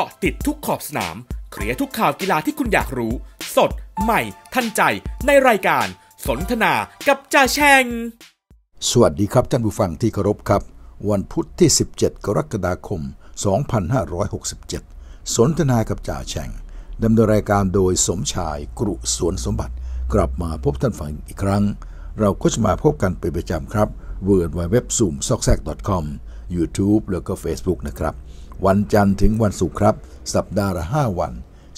กาะติดทุกขอบสนาม เคลียร์ทุกข่าวกีฬาที่คุณอยากรู้ สด ใหม่ ทันใจ ในรายการ สนทนากับจ่าแชง สวัสดีครับท่านผู้ฟังที่เคารพครับ วันพุธที่ 17 กรกฎาคม 2567 สนทนากับจ่าแชงดำเนินรายการโดยสมชายกรุ สวนสมบัติ กลับมาพบท่านฟังอีกครั้ง เราก็จะมาพบกันเป็นประจำครับ เวิร์ดไเ w ็ z o o m มซอกแซก c o m YouTube แล้วก็ Facebook นะครับวันจันทร์ถึงวันศุกร์ครับ สัปดาห์ละ5วัน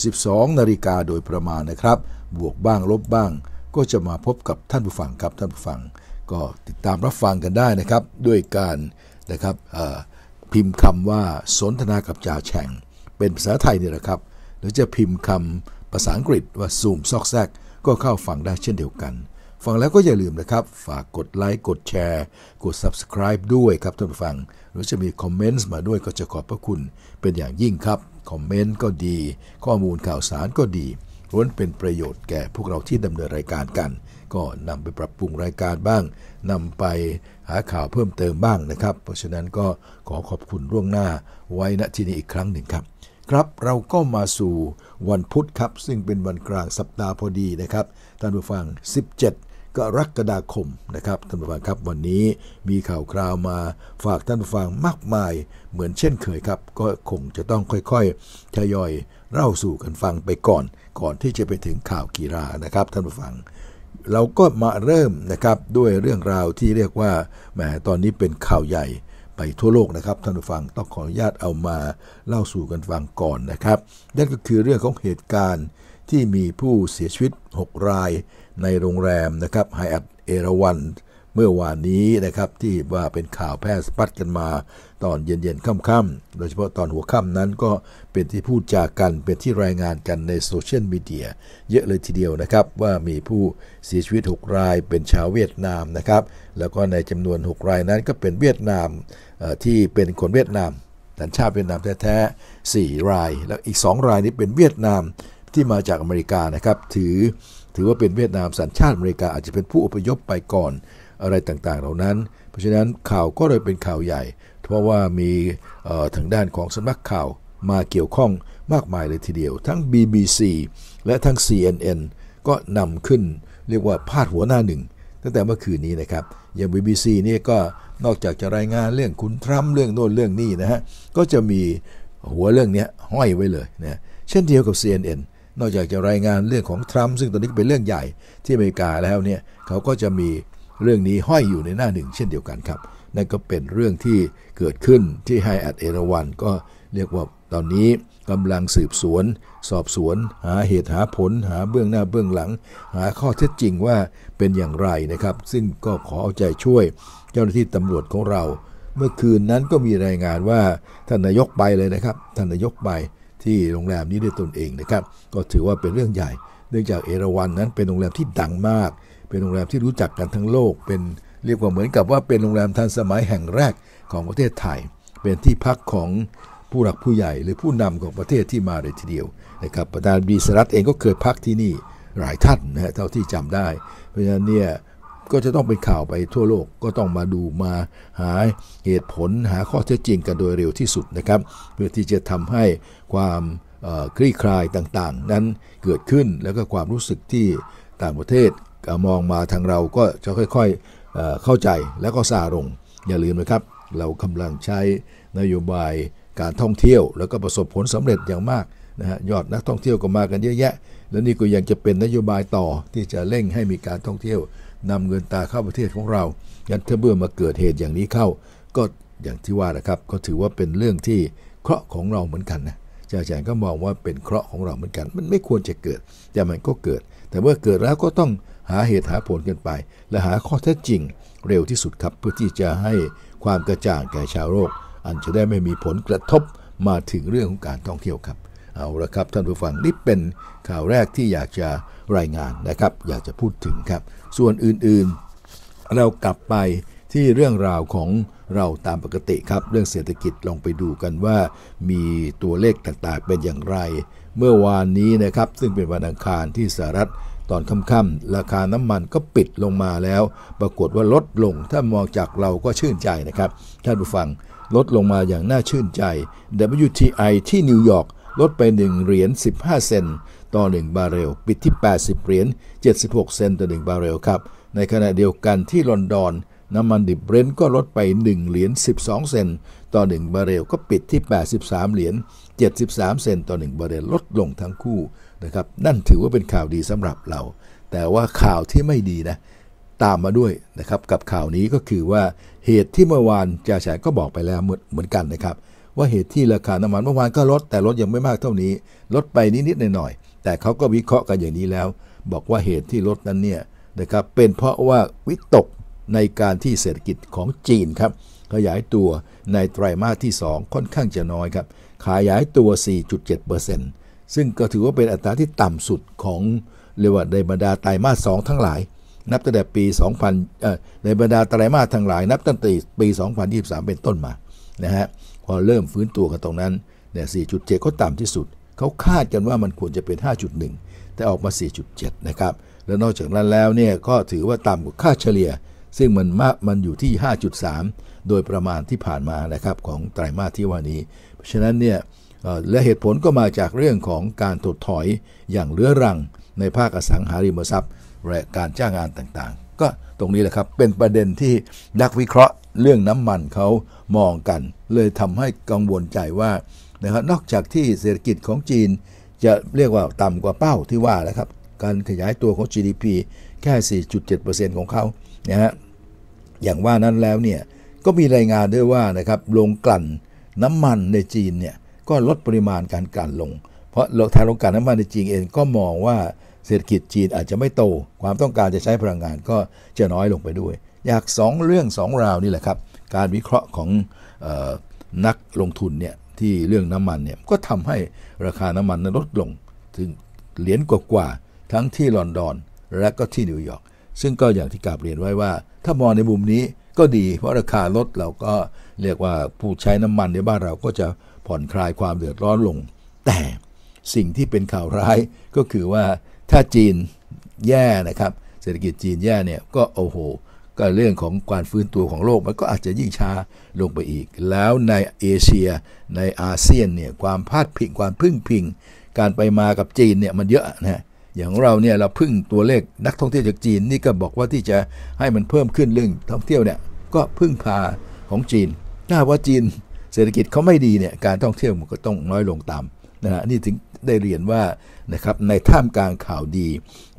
12นาฬิกาโดยประมาณนะครับ บวกบ้างลบบ้าง ก็จะมาพบกับท่านผู้ฟังครับท่านผู้ฟัง ก็ติดตามรับฟังกันได้นะครับ ด้วยการนะครับพิมพ์คำว่าสนทนากับจ่าแฉ่ง เป็นภาษาไทยนี่แหละครับหรือจะพิมพ์คำภาษาอังกฤษว่าซูมซอกแซก ก็เข้าฟังได้เช่นเดียวกันฟังแล้วก็อย่าลืมนะครับ ฝากกดไลค์กดแชร์กด subscribe ด้วยครับท่านผู้ฟังหรือจะมีคอมเมนต์มาด้วยก็จะขอบพระคุณเป็นอย่างยิ่งครับคอมเมนต์ก็ดี ข้อมูลข่าวสารก็ดีล้วนเป็นประโยชน์แก่พวกเราที่ดำเนินรายการกัน ก็นำไปปรับปรุงรายการบ้างนำไปหาข่าวเพิ่มเติมบ้างนะครับ เพราะฉะนั้นก็ขอขอบคุณล่วงหน้าไว้ณที่นี้อีกครั้งหนึ่งครับ ครับเราก็มาสู่วันพุธครับ ซึ่งเป็นวันกลางสัปดาห์พอดีนะครับท่านผู้ฟัง 17กรกฎาคมนะครับท่านผู้ฟังครับวันนี้มีข่าวคราวมาฝากท่านผู้ฟังมากมายเหมือนเช่นเคยครับ ก็คงจะต้องค่อยๆทยอยเล่าสู่กันฟังไปก่อน ก่อนที่จะไปถึงข่าวกีฬานะครับท่านผู้ฟัง เราก็มาเริ่มนะครับด้วยเรื่องราวที่เรียกว่าแหมตอนนี้เป็นข่าวใหญ่ไปทั่วโลกนะครับท่านผู้ฟังต้องขออนุญาตเอามา เล่าสู่กันฟังก่อนนะครับ นั่นก็คือเรื่องของเหตุการณ์ที่มีผู้เสียชีวิต 6 รายในโรงแรมนะครับไฮแอทเอราวันเมื่อวานนี้นะครับที่ว่าเป็นข่าวแพร่สปัดกันมาตอนเย็น ๆค่ำๆโดยเฉพาะตอนหัวค่ำนั้นก็เป็นที่พูดจากันเป็นที่รายงานกันในโซเชียลมีเดียเยอะเลยทีเดียวนะครับว่ามีผู้เสียชีวิต6รายเป็นชาวเวียดนามนะครับแล้วก็ในจำนวน 6 รายนั้นก็เป็นเวียดนามที่เป็นคนเวียดนามสัญชาติเวียดนามแท้ๆ4ราย แล้วอีก 2 รายนี้เป็นเวียดนามที่มาจากอเมริกานะครับ ถือถือว่าเป็นเวียดนามสัญชาติอเมริกา อาจจะเป็นผู้อพยพไปก่อนอะไรต่างๆ เหล่านั้น เพราะฉะนั้นข่าวก็เลยเป็นข่าวใหญ่ เพราะว่ามีทางด้านของสำนักข่าวมาเกี่ยวข้องมากมายเลยทีเดียว ทั้ง BBC และทั้ง CNN ก็นำขึ้นเรียกว่าพาดหัวหน้าหนึ่ง ตั้งแต่เมื่อคืนนี้นะครับ อย่าง BBC นี่ก็นอกจากจะรายงานเรื่องคุณทรัมป์เรื่องโน่นเรื่องนี้นะฮะก็จะมีหัวเรื่องนี้ห้อยไว้เลยนะเช่นเดียวกับ CNN นอกจากจะรายงานเรื่องของทรัมป์ซึ่งตอนนี้เป็นเรื่องใหญ่ที่อเมริกาแล้วเนี่ยเขาก็จะมีเรื่องนี้ห้อยอยู่ในหน้าหนึ่งเช่นเดียวกันครับนั่นก็เป็นเรื่องที่เกิดขึ้นที่ไฮแอดเอราวันก็เรียกว่าตอนนี้กำลังสืบสวน สอบสวนหาเหตุหาผลหาเบื้องหน้าเบื้องหลัง หาข้อเท็จจริงว่าเป็นอย่างไรนะครับ ซึ่งก็ขอเอาใจช่วยเจ้าหน้าที่ตำรวจของเรา เมื่อคืนนั้นก็มีรายงานว่าท่านนายกไปเลยนะครับท่านนายกไปที่โรงแรมนี้ด้วยตนเองนะครับก็ถือว่าเป็นเรื่องใหญ่ เนื่องจากเอราวันนั้นเป็นโรงแรมที่ดังมาก เป็นโรงแรมที่รู้จักกันทั้งโลก เป็นเรียกว่าเหมือนกับว่าเป็นโรงแรมทันสมัยแห่งแรกของประเทศไทยเป็นที่พักของผู้หลักผู้ใหญ่ หรือผู้นำของประเทศที่มาเลยทีเดียวนะครับประธานบีสรัตเองก็เคยพักที่นี่หลายท่านนะฮะเท่าที่จำได้เพราะฉะนั้นเนี่ยก็จะต้องเป็นข่าวไปทั่วโลก ก็ต้องมาดูมาหาเหตุผลหาข้อเท็จจริงกันโดยเร็วที่สุดนะครับ เพื่อที่จะทำให้ความคลี่คลายต่างๆ นั้นเกิดขึ้น แล้วก็ความรู้สึกที่ต่างประเทศมองมาทางเราก็จะค่อย ๆเข้าใจแล้วก็ซาลงอย่าลืมนะครับ เรากำลังใช้นโยบายการท่องเที่ยว แล้วก็ประสบผลสำเร็จอย่างมากนะฮะยอดนักท่องเที่ยวก็มากันเยอะแยะ และนี่ก็ยังจะเป็นนโยบายต่อที่จะเร่งให้มีการท่องเที่ยวนำเงินตาเข้าประเทศของเรา ยันถ้าเบื่อมาเกิดเหตุอย่างนี้เข้า ก็อย่างที่ว่านะครับ ก็ถือว่าเป็นเรื่องที่เคราะห์ของเราเหมือนกันนะอาจารย์ก็มองว่าเป็นเคราะห์ของเราเหมือนกัน มันไม่ควรจะเกิด แต่มันก็เกิด แต่เมื่อเกิดแล้วก็ต้องหาเหตุหาผลกันไป และหาข้อเท็จจริงเร็วที่สุดครับ เพื่อที่จะให้ความกระจ่างแก่ชาวโลก อันจะได้ไม่มีผลกระทบมาถึงเรื่องของการท่องเที่ยวครับเอาละครับท่านผู้ฟังนี่เป็นข่าวแรกที่อยากจะรายงานนะครับ อยากจะพูดถึงครับ ส่วนอื่นๆ เรากลับไปที่เรื่องราวของเราตามปกติครับเรื่องเศรษฐกิจลองไปดูกันว่า มีตัวเลขต่างๆเป็นอย่างไร เมื่อวานนี้นะครับซึ่งเป็นวันอังคารที่สหรัฐตอนค่ำๆราคาน้ำมันก็ปิดลงมาแล้ว ปรากฏว่าลดลงถ้ามองจากเราก็ชื่นใจนะครับท่านผู้ฟังลดลงมาอย่างน่าชื่นใจ WTI ที่นิวยอร์กลดไป 1เหรียญ15เซนต์ต่อ1บาร์เรลปิดที่ 80เหรียญ76 เซนต์ต่อ1บาร์เรลครับในขณะเดียวกันที่ลอนดอนน้ำมันดิบเบรนท์ก็ลดไป 1เหรียญ12 เซนต์ต่อ1บาร์เรลก็ปิดที่ 83 เหรียญ73เซนต์ต่อ1บาร์เรลลดลงทั้งคู่นะครับนั่นถือว่าเป็นข่าวดีสำหรับเรา แต่ว่าข่าวที่ไม่ดีนะ ตามมาด้วยนะครับกับข่าวนี้ก็คือว่าเหตุที่เมื่อวานจ่าแฉก็บอกไปแล้วเหมือนกันนะครับว่าเหตุที่ราคาน้ำมันเมื่อวานก็ลดแต่ลดยังไม่มากเท่านี้ลดไปนิดๆหน่อยๆแต่เขาก็วิเคราะห์กันอย่างนี้แล้ว บอกว่าเหตุที่ลดนั้นเนี่ยนะครับเป็นเพราะว่าวิตกในการที่เศรษฐกิจของจีนครับขยายตัวในไตรามาสที่ 2 ค่อนข้างจะน้อยครับ ขายายตัว 4.7%ซึ่งก็ถือว่าเป็นอัตราที่ต่ำสุดของเรียกว่าในบรรดาไตรามาส2ทั้งหลาย นับตั้งแต่ปี2000ในบรรดาไตรามาสทั้งหลายนับตั้งแต่ปี 2023 เป็นต้นมานะฮะพอเริ่มฟื้นตัวกันตรงนั้นเนี่ย4.7ก็ต่ำที่สุด เขาคาดกันว่ามันควรจะเป็น 5.1 แต่ออกมา 4.7 นะครับ แล้วนอกจากนั้นแล้วเนี่ย ก็ถือว่าต่ำกว่าค่าเฉลี่ย ซึ่งมันมากมันอยู่ที่ 5.3 โดยประมาณที่ผ่านมา นะครับของไตรมาสที่ว่านี้ เพราะฉะนั้นเนี่ย และเหตุผลก็มาจากเรื่องของการถดถอยอย่างเรื้อรังในภาคอสังหาริมทรัพย์ และการจ้างงานต่างๆก็ตรงนี้แหละครับเป็นประเด็นที่นักวิเคราะห์ เรื่องน้ำมันเขามองกัน เลยทำให้กังวลใจว่านะครับนอกจากที่เศรษฐกิจของจีน จะเรียกว่า ต่ำกว่าเป้าที่ว่าแล้วครับการขยายตัวของ GDP แค่4.7%ของเขานะฮะอย่างว่านั้นแล้วเนี่ยก็มีรายงานด้วยว่านะครับโรงกลั่นน้ำมันในจีนเนี่ยก็ลดปริมาณการกลั่นลง เพราะทางโรงกลั่นน้ำมันในจีนเองก็มองว่าเศรษฐกิจจีนอาจจะไม่โตความต้องการจะใช้พลังงานก็ จะน้อยลงไปด้วย อยาก2เรื่อง2 ราวนี่แหละครับ การวิเคราะห์ของอนักลงทุนเนี่ยที่เรื่องน้ำมันเนี่ย ก็ทำให้ราคาน้ำมันลดลงถึงเหรียญกว่าๆทั้งที่ลอนดอนและก็ที่นิวยอร์กซึ่งก็อย่างที่กาบเรียนไว้ว่า ถ้ามองในมุมนี้ก็ดี เพราะราคาลดเราก็เรียกว่าผู้ใช้น้ำมันในบ้านเราก็จะผ่อนคลายความเดือดร้อนลง แต่สิ่งที่เป็นข่าวร้ายก็คือว่าถ้าจีนแย่นะครับ เศรษฐกิจจีนแย่เนี่ยก็โอ้โหก็เรื่องของการฟื้นตัวของโลก มันก็อาจจะยิ่งช้าลงไปอีก แล้วในเอเชียในอาเซียนเนี่ยความพาดพิงความพึ่งพิงการไปมากับจีนเนี่ยมันเยอะนะอย่างเราเนี่ยเราพึ่งตัวเลขนักท่องเที่ยวจากจีนนี่ก็บอกว่าที่จะให้มันเพิ่มขึ้นเรื่องท่องเที่ยวเนี่ยก็พึ่งพาของจีนถ้าว่าจีน เศรษฐกิจเขาไม่ดีเนี่ยการท่องเที่ยวมันก็ต้องน้อยลงตามนะฮะนี่ถึงได้เรียนว่านะครับในท่ามกลางข่าวดี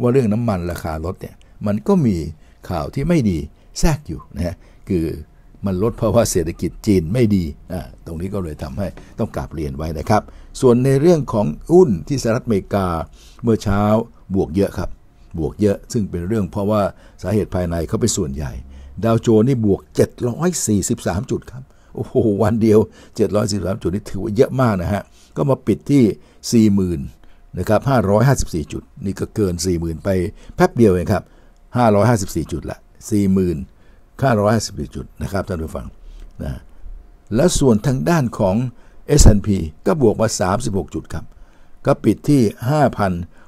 ว่าเรื่องน้ำมันราคาลดเนี่ยมันก็มีข่าวที่ไม่ดีแทรกอยู่นะฮะคือมันลดเพราะว่าเศรษฐกิจจีนไม่ดีอ่าตรงนี้ก็เลยทำให้ต้องกลาบเรียนไว้นะครับ ส่วนในเรื่องของหุ้นที่สหรัฐอเมริกาเมื่อเช้าบวกเยอะครับ บวกเยอะ ซึ่งเป็นเรื่องเพราะว่าสาเหตุภายในเขาเป็นส่วนใหญ่ ดาวโจนส์นี่บวก 743 จุดครับโอ้โหวันเดียว743จุดนี่ถือว่าเยอะมากนะฮะก็มาปิดที่นะครับ 554 จุดนี่ก็เกิน 40,000 ไปแป๊บเดียวเองครับ 554 จุดละ 40,554 จุดนะครับท่านผู้ฟังนะ แล้วส่วนทางด้านของ S&P ก็บวกมา 36 จุดครับ ก็ปิดที่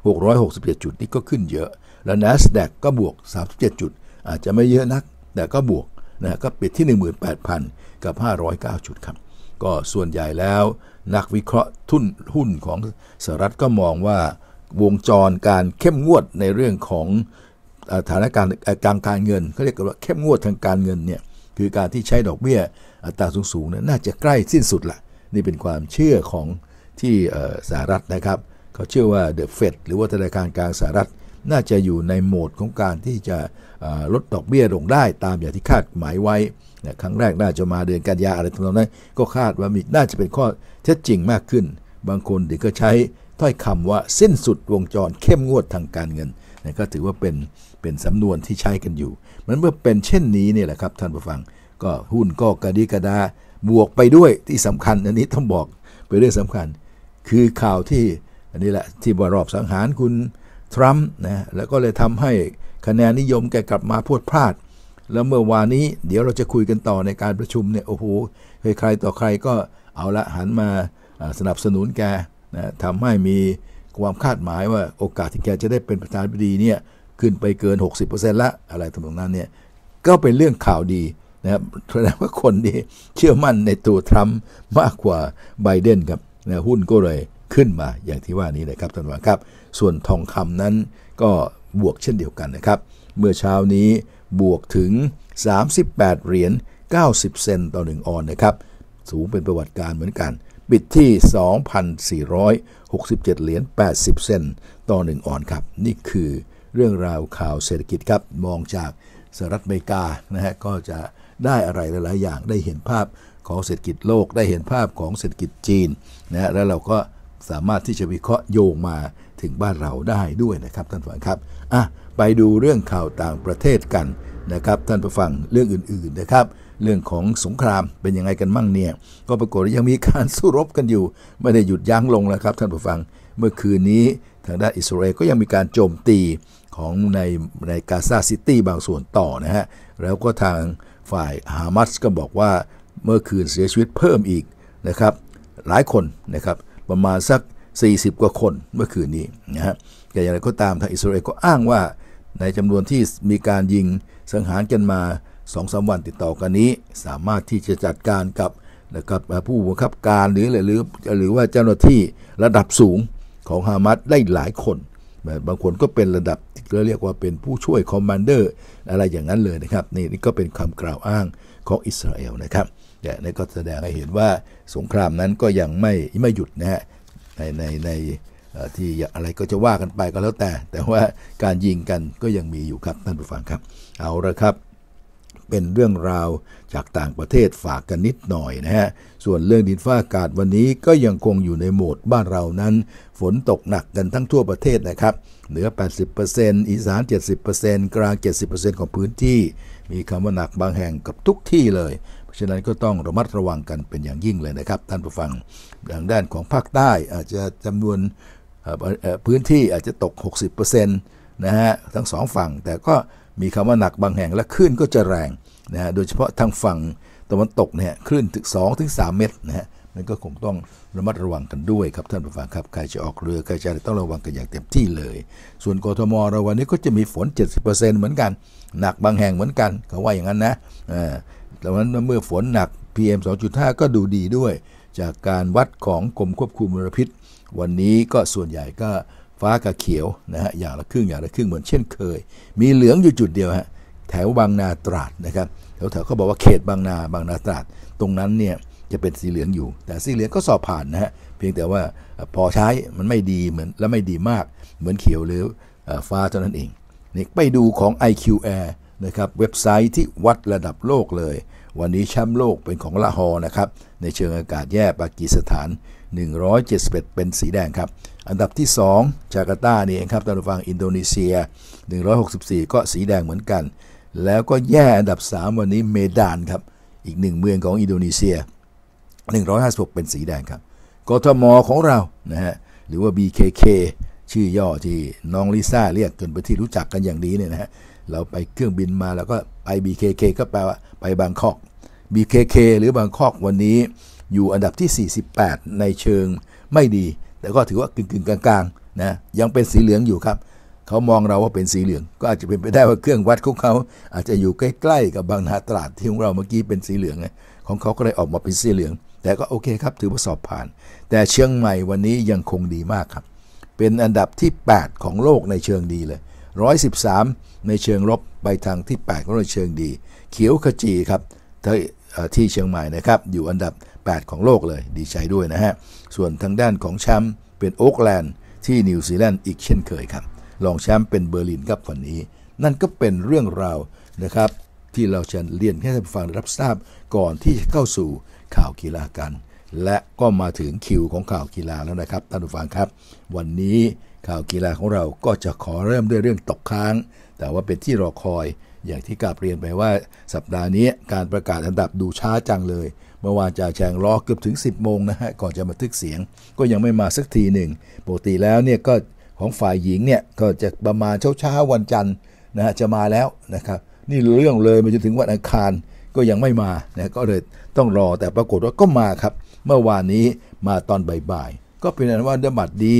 5,667จุดนี่ก็ขึ้นเยอะ แล้ว NASDAQ ก็บวก 37 จุดอาจจะไม่เยอะนักแต่ก็บวกนะก็ปิดที่ 18,000กับ 509 จุดครับก็ส่วนใหญ่แล้วนักวิเคราะห์ทุนหุ้นของสหรัฐก็มองว่าวงจรการเข้มงวดในเรื่องของสถานการณ์การการเงินเขาเรียกว่าเข้มงวดทางการเงินเนี่ยคือการที่ใช้ดอกเบี้ยอัตราสูงๆเน่น่าจะใกล้สิ้นสุดละนี่เป็นความเชื่อของที่สหรัฐนะครับเขาเชื่อว่าเดอะเฟดหรือว่าธนาคารกลางสหรัฐ น่าจะอยู่ในโหมดของการที่จะลดดอกเบี้ยลงได้ตามอย่างที่คาดหมายไว้นะครั้งแรกน่าจะมาเดือนกันยาอะไรทำนองนั้น ก็คาดว่ามีน่าจะเป็นข้อเท็จจริงมากขึ้น บางคนถึงก็ใช้ถ้อยคำว่า สิ้นสุดวงจรเข้มงวดทางการเงินนะก็ถือว่าเป็นเป็นสำนวนที่ใช้กันอยู่ มันเมื่อเป็นเช่นนี้เนี่ยแหละครับท่านผู้ฟังก็หุ้นก็กระดิกระดาบวกไปด้วยที่สำคัญอันนี้ต้องบอกเป็นเรื่องสำคัญคือข่าวที่อันนี้แหละที่บรอบสังหารคุณทรัมป์นะแล้วก็เลยทำให้คะแนนนิยมแกกลับมาพูดพลาดแล้วเมื่อวานนี้เดี๋ยวเราจะคุยกันต่อในการประชุมเนี่ยโอ้โหใครต่อใครก็เอาละหันมาสนับสนุนแกนะทำให้มีความคาดหมายว่าโอกาสที่แกจะได้เป็นประธานาธิบดีเนี่ยขึ้นไปเกิน 60%ละอะไรตรงนั้นเนี่ย ก็เป็นเรื่องข่าวดีนะครับแสดงว่าคนดีเชื่อมั่นในตัวทรัมป์มากกว่าไบเดนครับนะหุ้นก็เลยขึ้นมาอย่างที่ว่านี้นะครับท่านผู้ชมครับ ส่วนทองคำนั้นก็บวกเช่นเดียวกันนะครับ เมื่อเช้านี้บวกถึง 38 เหรียญ 90 เซนต์ต่อ1ออนนะครับ สูงเป็นประวัติการเหมือนกันปิดที่ 2,467 เหรียญ 80 เซนต์ต่อ 1ออนครับ นี่คือเรื่องราวข่าวเศรษฐกิจครับ มองจากสหรัฐอเมริกานะฮะ ก็จะได้อะไรหลายๆ อย่าง ได้เห็นภาพของเศรษฐกิจโลก ได้เห็นภาพของเศรษฐกิจจีนนะฮะแล้วเราก็สามารถที่จะวิเคราะห์โยงมาถึงบ้านเราได้ด้วยนะครับท่านผู้ชมครับอ่ะไปดูเรื่องข่าวต่างประเทศกันนะครับท่านผู้ฟังเรื่องอื่นๆนะครับเรื่องของสงครามเป็นยังไงกันมั่งเนี่ยก็ปรากฏว่ายังมีการสู้รบกันอยู่ ไม่ได้หยุดยั้งลงแล้วครับ ท่านผู้ฟังเมื่อคืนนี้ทางด้านอิสราเอลก็ยังมีการโจมตีของในในกาซาซิตี้บางส่วนต่อนะฮะแล้วก็ทางฝ่ายฮามัสก็บอกว่าเมื่อคืนเสียชีวิตเพิ่มอีกนะครับ หลายคนนะครับประมาณสัก 40 กว่าคนเมื่อคืนนี้นะฮะแต่อย่างไรก็ตามทางอิสราเอลก็อ้างว่าในจำนวนที่มีการยิงสังหารกันมาสองสาวันติดต่อกันนี้ สามารถที่จะจัดการกับนะครับผู้บังคับการหรือ หรือหรือว่าเจ้าหน้าที่ระดับสูงของฮามาสได้หลายคน บางคนก็เป็นระดับเรียกว่าเป็นผู้ช่วยคอมมานเดอร์อะไรอย่างนั้นเลยนะครับนี่นี่ก็เป็นคำกล่าวอ้างของอิสราเอลนะครับแต่นี่ก็แสดงให้เห็นว่าสงครามนั้นก็ยังไม่ไม่หยุดนะฮะในในในที่อะไรก็จะว่ากันไปก็แล้วแต่ แต่ว่าการยิงกันก็ยังมีอยู่ครับ ท่านผู้ฟังครับ เอาละครับ เป็นเรื่องราวจากต่างประเทศฝากกันนิดหน่อยนะฮะ ส่วนเรื่องดินฟ้าอากาศวันนี้ก็ยังคงอยู่ในโหมดบ้านเรานั้น ฝนตกหนักกันทั้งทั่วประเทศนะครับ เหนือ 80%อีสาน 70%กลาง 70%ของพื้นที่ มีคำว่าหนักบางแห่งกับทุกที่เลย เพราะฉะนั้นก็ต้องระมัดระวังกันเป็นอย่างยิ่งเลยนะครับ ท่านผู้ฟังดางด้านของภาคใต้อาจจะจำนวนพื้นที่อาจจะตก 60%นะฮะ ทั้งสองฝั่ง แต่ก็มีคำว่าหนักบางแห่งและคลื่นก็จะแรงนะฮะโดยเฉพาะทางฝั่งตะวันตกเนี่ยคลื่นถึง 2 ถึง3เมตรนะฮะ มันก็คงต้องระมัดระวังกันด้วยครับท่านผู้ฟังครับ ใครจะออกเรือใครจะต้องระวังกันอย่างเต็มที่เลย ส่วนกทมเราวันนี้ก็จะมีฝน 70%เหมือนกัน หนักบางแห่งเหมือนกันเขาว่าอย่างนั้นนะดังนั้นเมื่อฝนหนัก PM 2.5 ก็ดูดีด้วย จากการวัดของกรมควบคุมมลพิษวันนี้ก็ส่วนใหญ่ก็ฟ้ากับเขียวนะฮะอย่างละครึ่ง อย่างละครึ่งเหมือนเช่นเคย มีเหลืองอยู่จุดเดียวฮะแถวบางนาตราดนะครับแถวๆเขาบอกว่าเขตบางนาบางนาตราดตรงนั้นเนี่ยจะเป็นสีเหลืองอยู่ แต่สีเหลืองก็สอบผ่านนะฮะเพียงแต่ว่าพอใช้มันไม่ดีเหมือนและไม่ดีมากเหมือนเขียวหรือฟ้าเท่านั้นเองนี่ไปดูของ IQR a i นะครับเว็บไซต์ที่วัดระดับโลกเลย วันนี้แชมป์โลกเป็นของละฮอนะครับในเชิงอากาศแย่ปากีสถาน171 เป็นสีแดงครับ อันดับที่ 2 จาการ์ตานี่เองครับท่านผู้ฟังอินโดนีเซีย 164 ก็สีแดงเหมือนกัน แล้วก็แย่อันดับ 3 วันนี้เมดานครับอีกหนึ่งเมืองของอินโดนีเซีย 156 เป็นสีแดงครับกทมของเรานะฮะหรือว่า BKK ชื่อย่อที่น้องลิซ่าเรียกจนไปที่รู้จักกันอย่างนี้เนี่ยนะฮะเราไปเครื่องบินมาแล้วก็ไป BKK ก็แปลว่าไปบางคอก BKK หรือบางคอกวันนี้อยู่อันดับที่ 48 ในเชิงไม่ดี แต่ก็ถือว่ากึ่งๆ กลางๆนะยังเป็นสีเหลืองอยู่ครับเขามองเราว่าเป็นสีเหลือง ก็อาจจะเป็นไปได้ว่าเครื่องวัดของเขา อาจจะอยู่ใกล้ๆกับบางนาตราดที่ของเราเมื่อกี้เป็นสีเหลือง ของเขาก็เลยออกมาเป็นสีเหลือง แต่ก็โอเคครับถือว่าสอบผ่าน แต่เชียงใหม่วันนี้ยังคงดีมากครับเป็นอันดับที่ 8 ของโลกในเชิงดีเลย 113 ในเชิงลบไปทางที่8ของเราเชิงดี เขียวขจีครับที่เชียงใหม่นะครับอยู่อันดับ8ของโลกเลยดีใจด้วยนะฮะ ส่วนทางด้านของแชมป์เป็นโอ๊กแลนด์ที่นิวซีแลนด์อีกเช่นเคยครับ รองแชมป์เป็นเบอร์ลินครับวันนี้ นั่นก็เป็นเรื่องราวนะครับ ที่เราจะเรียนให้ท่านฟังรับทราบก่อนที่จะเข้าสู่ข่าวกีฬากัน และก็มาถึง คิวของข่าวกีฬาแล้วนะครับท่านผู้ฟังครับ วันนี้ข่าวกีฬาของเราก็จะขอเริ่มด้วยเรื่องตกค้าง แต่ว่าเป็นที่รอคอยอย่างที่กาบเรียนไปว่าสัปดาห์นี้การประกาศอันดับดูช้าจังเลยเมื่อวานจ่าแชงรอเกือบถึง 10โมงนะฮะก่อนจะมาทึกเสียง ก็ยังไม่มาสักทีหนึ่งปกติแล้วเนี่ยก็ของฝ่ายหญิงเนี่ยก็จะประมาณเช้าๆวันจันทร์นะฮะจะมาแล้วนะครับ นี่เรื่องเลยมาจนถึงวันอังคารก็ยังไม่มานะก็เลยต้องรอแต่ปรากฏว่าก็มาครับ เมื่อวานนี้มาตอนบ่ายๆก็เป็นอันว่าดบัดดี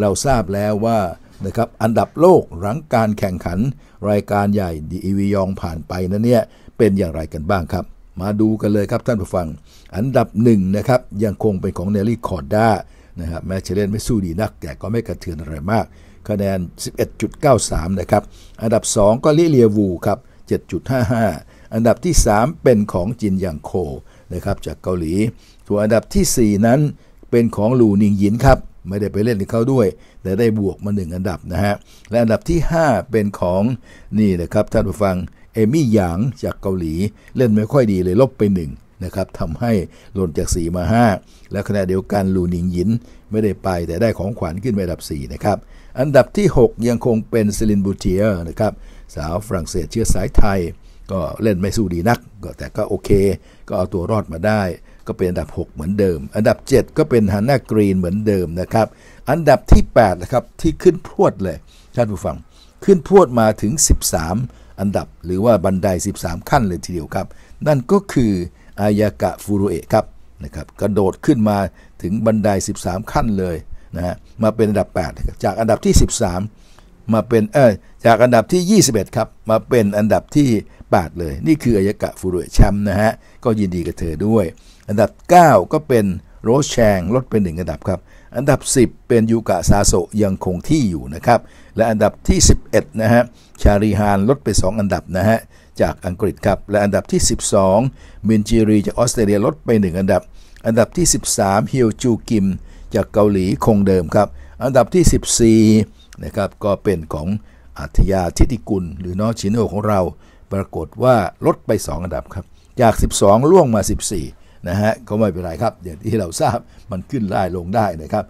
เราทราบแล้วว่านะครับอันดับโลกหลังการแข่งขันรายการใหญ่ดีอีวียองผ่านไปนั้นเนี่ยเป็นอย่างไรกันบ้างครับมาดูกันเลยครับท่านผู้ฟัง อันดับหนึ่งนะครับ ยังคงเป็นของเนลลี่คอร์ด้านะครับแม้จะเล่นไม่สู้ดีนักแต่ก็ไม่กระเทือนอะไรมาก คะแนน 11.93 นะครับ อันดับ 2 ก็ลิเลียวู ครับ 7.55 อันดับที่ 3 เป็นของจินยังโคนะครับจากเกาหลีส่วนอันดับที่ 4 นั้นเป็นของหลูนิงยินครับ ไม่ได้ไปเล่นกับเขาด้วย แต่ได้บวกมา 1 อันดับนะฮะ และอันดับที่ 5 เป็นของนี่นะครับท่านผู้ฟังเอมี่หยางจากเกาหลีเล่นไม่ค่อยดีเลยลบไปหนึ่งนะครับทำให้หล่นจาก 4 มา 5 และขณะเดียวกันลูนิงหยินไม่ได้ไปแต่ได้ของขวัญขึ้นไปอันดับ4นะครับอันดับที่ 6 ยังคงเป็นซิลินบูเทียนะครับสาวฝรั่งเศสเชื้อสายไทย ก็เล่นไม่สู้ดีนักแต่ก็โอเค ก็เอาตัวรอดมาได้ก็เป็นอันดับ 6 เหมือนเดิม อันดับ 7 ก็เป็นฮันนากรีนเหมือนเดิมนะครับอันดับที่8นะครับที่ขึ้นพรวดเลยท่านผู้ฟังขึ้นพรวดมาถึง13อันดับหรือว่าบันได 13 ขั้นเลยทีเดียวครับนั่นก็คืออายากะฟูรุเอะครับนะครับกระโดดขึ้นมาถึงบันได 13 ขั้นเลยนะฮะมาเป็นอันดับ8จากอันดับที่13มาเป็นเออจากอันดับที่21ครับมาเป็นอันดับที่8เลยนี่คืออายากะฟูรุเอะแชมป์นะฮะก็ยินดีกับเธอด้วย อันดับ 9 ก็เป็นโรสแชง ลดเป็นหนึ่งอันดับครับอันดับ 10 เป็นยูกะซาโซยังคงที่อยู่นะครับ และอันดับที่ 11นะฮะชาริฮานลดไป 2 อันดับนะฮะจากอังกฤษครับและอันดับที่ 12 มินจิรีจากออสเตรเลียลดไป 1 อันดับ อันดับที่ 13เฮียวจูกิมจากเกาหลีคงเดิมครับ อันดับที่ 14นะครับก็เป็นของอัธยาทิติกุล หรือน้องชิโนของเราปรากฏว่าลดไป 2 อันดับครับ จาก 12 ล่วงมา 14นะฮะก็ไม่เป็นไรครับอย่างที่เราทราบมันขึ้นได้ลงได้นะครับ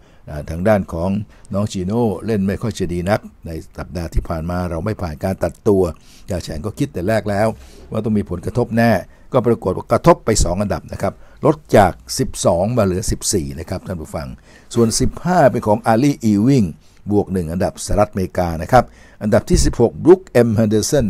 ทางด้านของน้องจีโน่เล่นไม่ค่อยจะดีนัก ในสัปดาห์ที่ผ่านมาเราไม่ผ่านการตัดตัวยาแฉงก็คิดแต่แรกแล้ว ว่าต้องมีผลกระทบแน่ ก็ปรากฏว่ากระทบไป 2 อันดับนะครับ ลดจาก 12 มาเหลือ 14นะครับท่านผู้ฟังส่วน 15เป็นของ อาลีอีวิงบวก 1 อันดับสหรัฐอเมริกานะครับอันดับที่ 16บรุกเอ็มเฮนเดอร์สัน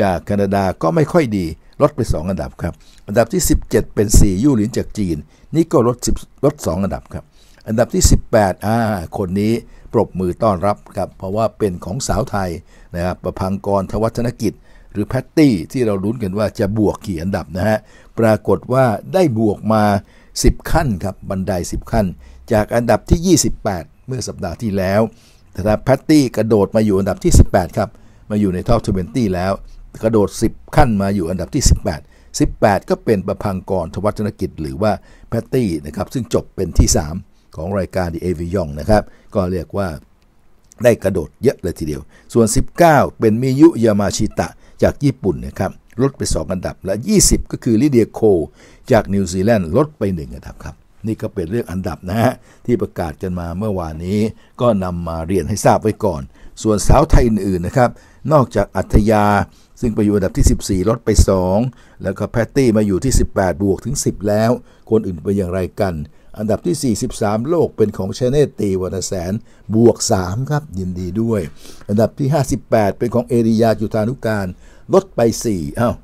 จากแคนาดาก็ไม่ค่อยดีลดไป 2 อันดับ ครับ อันดับที่ 17 เป็น4ยู่หลินจากจีนนี่ก็ลด10ลด2อันดับครับ อันดับที่ 18 อ่า คนนี้ปรบมือต้อนรับ ครับ เพราะว่าเป็นของสาวไทยนะครับประพังกรทวัฒนกิจ หรือแพตตี้ที่เราลุ้นกันว่าจะบวกกี่อันดับนะฮะปรากฏว่าได้บวกมา 10 ขั้นครับบันได 10 ขั้น จากอันดับที่ 28 เมื่อสัปดาห์ที่แล้วแต่แพตตี้กระโดดมาอยู่อันดับที่ 18ครับมาอยู่ในท็อป20แล้วกระโดด 10 ขั้นมาอยู่อันดับที่ 18 18 ก็เป็นประพังกรทวัชนกิจ หรือว่าแพตตี้นะครับ ซึ่งจบเป็นที่ 3 ของรายการดีเอวิยองนะครับ ก็เรียกว่าได้กระโดดเยอะเลยทีเดียว ส่วน 19 เป็นมิยุยามาชิตะจากญี่ปุ่นนะครับลดไป 2 อันดับและ 20 ก็คือ ลิเดียโค จากนิวซีแลนด์ลดไป 1 อันดับครับ นี่ก็เป็นเรื่องอันดับนะฮะที่ประกาศกันมาเมื่อวานนี้ ก็นำมาเรียนให้ทราบไว้ก่อนส่วนสาวไทยอื่นๆนะครับ นอกจากอัธยาซึ่งไปอยู่อันดับที่ 14 ลดไป 2 แล้วก็แพตตี้มาอยู่ที่ 18 บวกถึง 10 แล้ว คนอื่นเป็นอย่างไรกัน อันดับที่ 43 โลกเป็นของชเนตตีวรรณแสนบวก 3 ครับ ยินดีด้วย อันดับที่ 58 เป็นของเอริยาจุธานุการลดไป4อ้าว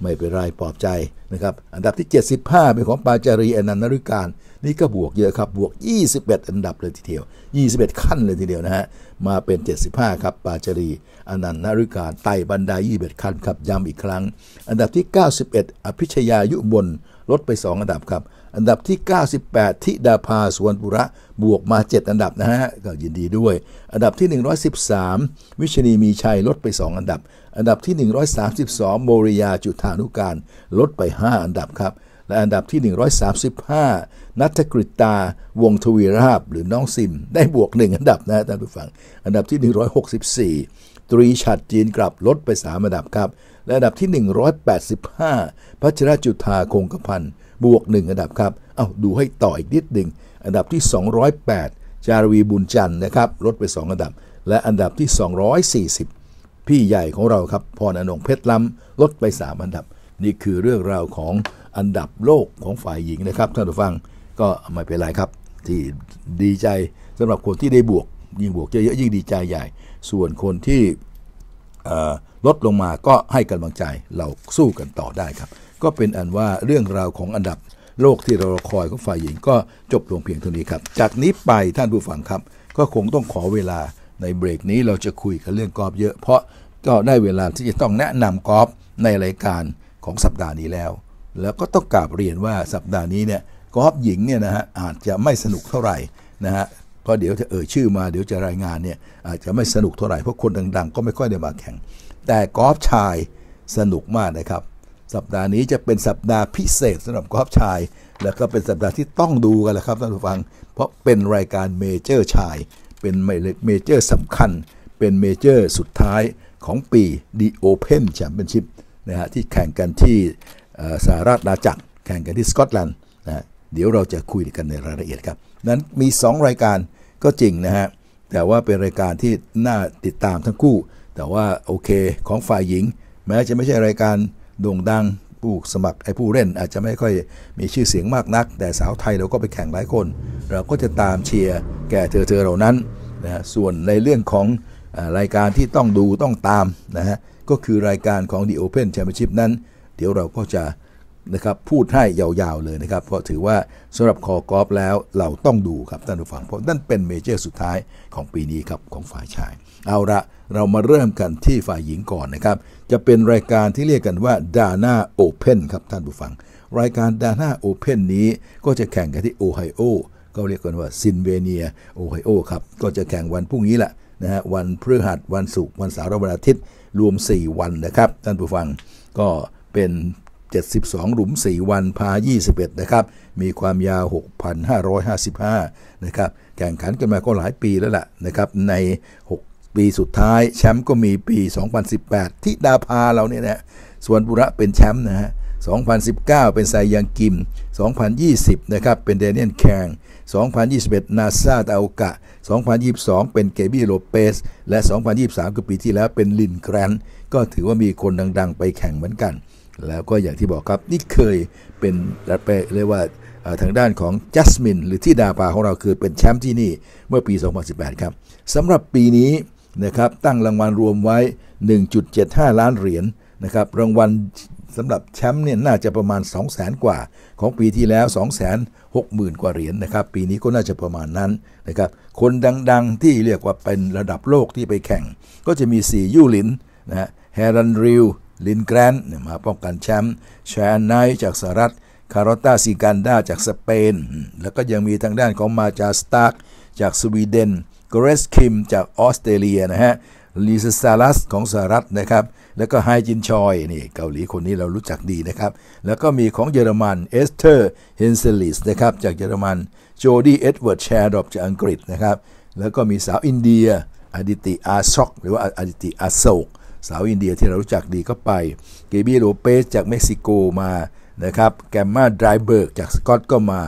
ไม่เป็นไรปลอบใจนะครับ อันดับที่ 75 เป็นของปาจารีอนันนริการนี่ก็บวกเยอะครับบวก 21 อันดับเลยทีเดียว 21 ขั้นเลยทีเดียวนะฮะมาเป็น 75 ครับปาจารีอนันต์นริการไต่บันได21 ขั้นครับย้ำอีกครั้ง อันดับที่ 91 อภิชยา ยุบนลดไป 2 อันดับครับ อันดับที่ 98ทิดาภาสวนปุระบวกมา 7 อันดับนะฮะก็ยินดีด้วยอันดับที่ 113 วิชณีมีชัยลดไป 2 อันดับ อันดับที่ 132 โมริยาจุธานุการลดไป 5 อันดับครับและอันดับที่ 135 นัทกฤตา วงทวีราบ หรือน้องซิมได้บวก 1 อันดับนะท่านผู้ฟัง อันดับที่ 164 ตรีฉัดจีน กลับลดไป 3 อันดับครับ และอันดับที่ 185พัชรจุธาคงกพันบวก 1 อันดับครับ เอาดูให้ต่ออีกนิดหนึ่ง อันดับที่ 208 จารวีบุญจันทร์นะครับ ลดไป 2 อันดับ และอันดับที่ 240 พี่ใหญ่ของเราครับพรอนงเพชรล้ำลดไป 3 อันดับ นี่คือเรื่องราวของอันดับโลกของฝ่ายหญิงนะครับท่านผู้ฟังก็ไม่เป็นไรครับ ที่ดีใจสำหรับคนที่ได้บวกยิ่งบวกเยอะยิ่งดีใจใหญ่ ส่วนคนที่ลดลงมาก็ให้กำลังใจเราสู้กันต่อได้ครับก็เป็นอันว่าเรื่องราวของอันดับโลกที่เราคอยของฝ่ายหญิง ก็จบลงเพียงเท่านี้ครับ จากนี้ไปท่านผู้ฟังครับ ก็คงต้องขอเวลาในเบรกนี้เราจะคุยกันเรื่องกอล์ฟเยอะเพราะก็ได้เวลาที่จะต้องแนะนำกอล์ฟในรายการของสัปดาห์นี้แล้วแล้วก็ต้องกราบเรียนว่าสัปดาห์นี้เนี่ยกอล์ฟหญิงเนี่ยนะฮะอาจจะไม่สนุกเท่าไหร่นะฮะเพราะเดี๋ยวจะเอ่ยชื่อมาเดี๋ยวจะรายงานเนี่ยอาจจะไม่สนุกเท่าไหร่เพราะคนดังๆก็ไม่ค่อยได้มาแข่ง แต่กอล์ฟชายสนุกมากนะครับ สัปดาห์นี้จะเป็นสัปดาห์พิเศษสำหรับกอล์ฟชาย แล้วก็เป็นสัปดาห์ที่ต้องดูกันแหละครับท่านผู้ฟัง เพราะเป็นรายการเมเจอร์ชาย เป็นเมเจอร์สำคัญเป็นเมเจอร์สุดท้ายของปี The Open Championship นะฮะที่แข่งกันที่สหรัฐอาาจักรแข่งกันที่สกอตแลนด์นะเดี๋ยวเราจะคุยกันในรายละเอียดครับนั้นมี 2 รายการก็จริงนะฮะ แต่ว่าเป็นรายการที่น่าติดตามทั้งคู่ แต่ว่าโอเคของฝ่ายหญิง แม้จะไม่ใช่รายการโด่งดังผู้สมัครไอ้ผู้เล่นอาจจะไม่ค่อยมีชื่อเสียงมากนัก แต่สาวไทยเราก็ไปแข่งหลายคน เราก็จะตามเชียร์แก่เธอเธอเหล่านั้นนะส่วนในเรื่องของรายการที่ต้องดูต้องตามนะฮะก็คือรายการของ The Open Championship นั้นดี๋ยวเราก็จะนะครับพูดให้ยาวๆ เลยนะครับเพราะถือว่าสำหรับคอกอล์ฟแล้วเราต้องดูครับท่านผู้ฟัง เพราะนั่นเป็นเมเจอร์สุดท้ายของปีนี้ครับของฝ่ายชาย เอาละเรามาเริ่มกันที่ฝ่ายหญิงก่อนนะครับ จะเป็นรายการที่เรียกกันว่าดาน่าโอเพนครับท่านผู้ฟัง รายการดาน่าโอเพนนี้ก็จะแข่งกันที่โอไฮโอก็เรียกกันว่าซินเวเนียโอไฮโอครับก็จะแข่งวันพรุ่งนี้แหละนะฮะวันพฤหัสวันศุกร์วันเสาร์วันอาทิตย์รวม 4 วันนะครับท่านผู้ฟังก็เป็น 72 หลุม 4 วันพา 21 นะครับ มีความยาว6,555 นะครับ แข่งขันกันมาก็หลายปีแล้วล่ะนะครับ ใน 6 ปีสุดท้าย แชมป์ก็มีปี 2018 ที่ดาพาเราเนี่ยนะส่วนบุระเป็นแชมป์นะฮะ2019 เป็นไซยังกิม 2020 นะครับ เป็นเดเนียนแคง2021นาซาตาโอกะ2022 เป็นเกบี้โลเปส และ 2023คือปีที่แล้วเป็นลินแกรน ก็ถือว่ามีคนดังๆ ไปแข่งเหมือนกันแล้วก็อย่างที่บอกครับ นี่เคยเป็นรัไปเรียกว่าทางด้านของจัสมินหรือที่ดาปาของเราคือเป็นแชมป์ที่นี่เมื่อปี 2018 ครับสำหรับปีนี้นะครับตั้งรางวัลรวมไว้ 1.75 ล้านเหรียญนนะครับรางวัลสำหรับแชมป์เนี่ยน่าจะประมาณ 2 0 0 0 0นกว่าของปีที่แล้ว2 6 0 0 0 0 กว่าเหรียญนนะครับปีนี้ก็น่าจะประมาณนั้นนะครับคนดังๆ ที่เรียกว่าเป็นระดับโลกที่ไปแข่ง ก็จะมีสี่ยู่หลินนะฮะแฮรันริวลินแกรนมาป้องกันแชมป์ชาไนจากสหรัฐคาร์ต้าซีการดาจากสเปน แล้วก็ยังมีทางด้านของมาจาสตาร์กจากสวีเดนกรสคิมจากออสเตรเลียนะฮะลีซซาลัสของสหรัฐนะครับแล้วก็ไฮจินชอยนี่เกาหลีคนนี้เรารู้จักดีนะครับแล้วก็มีของเยอรมันเอสเทอร์เฮนเซลิสนะครับจากเยอรมันโจดี้เอ็ดเวิร์ดแชร์ดอปจากอังกฤษนะครับแล้วก็มีสาวอินเดีย อดิติอาซอกหรือว่าอดิติอาโศกสาวอินเดียที่เรารู้จักดีก็ไป เกบีโลเปสจากเม็กซิโกมานะครับ แกมมาไดรเบิร์กจากสกอตก็มา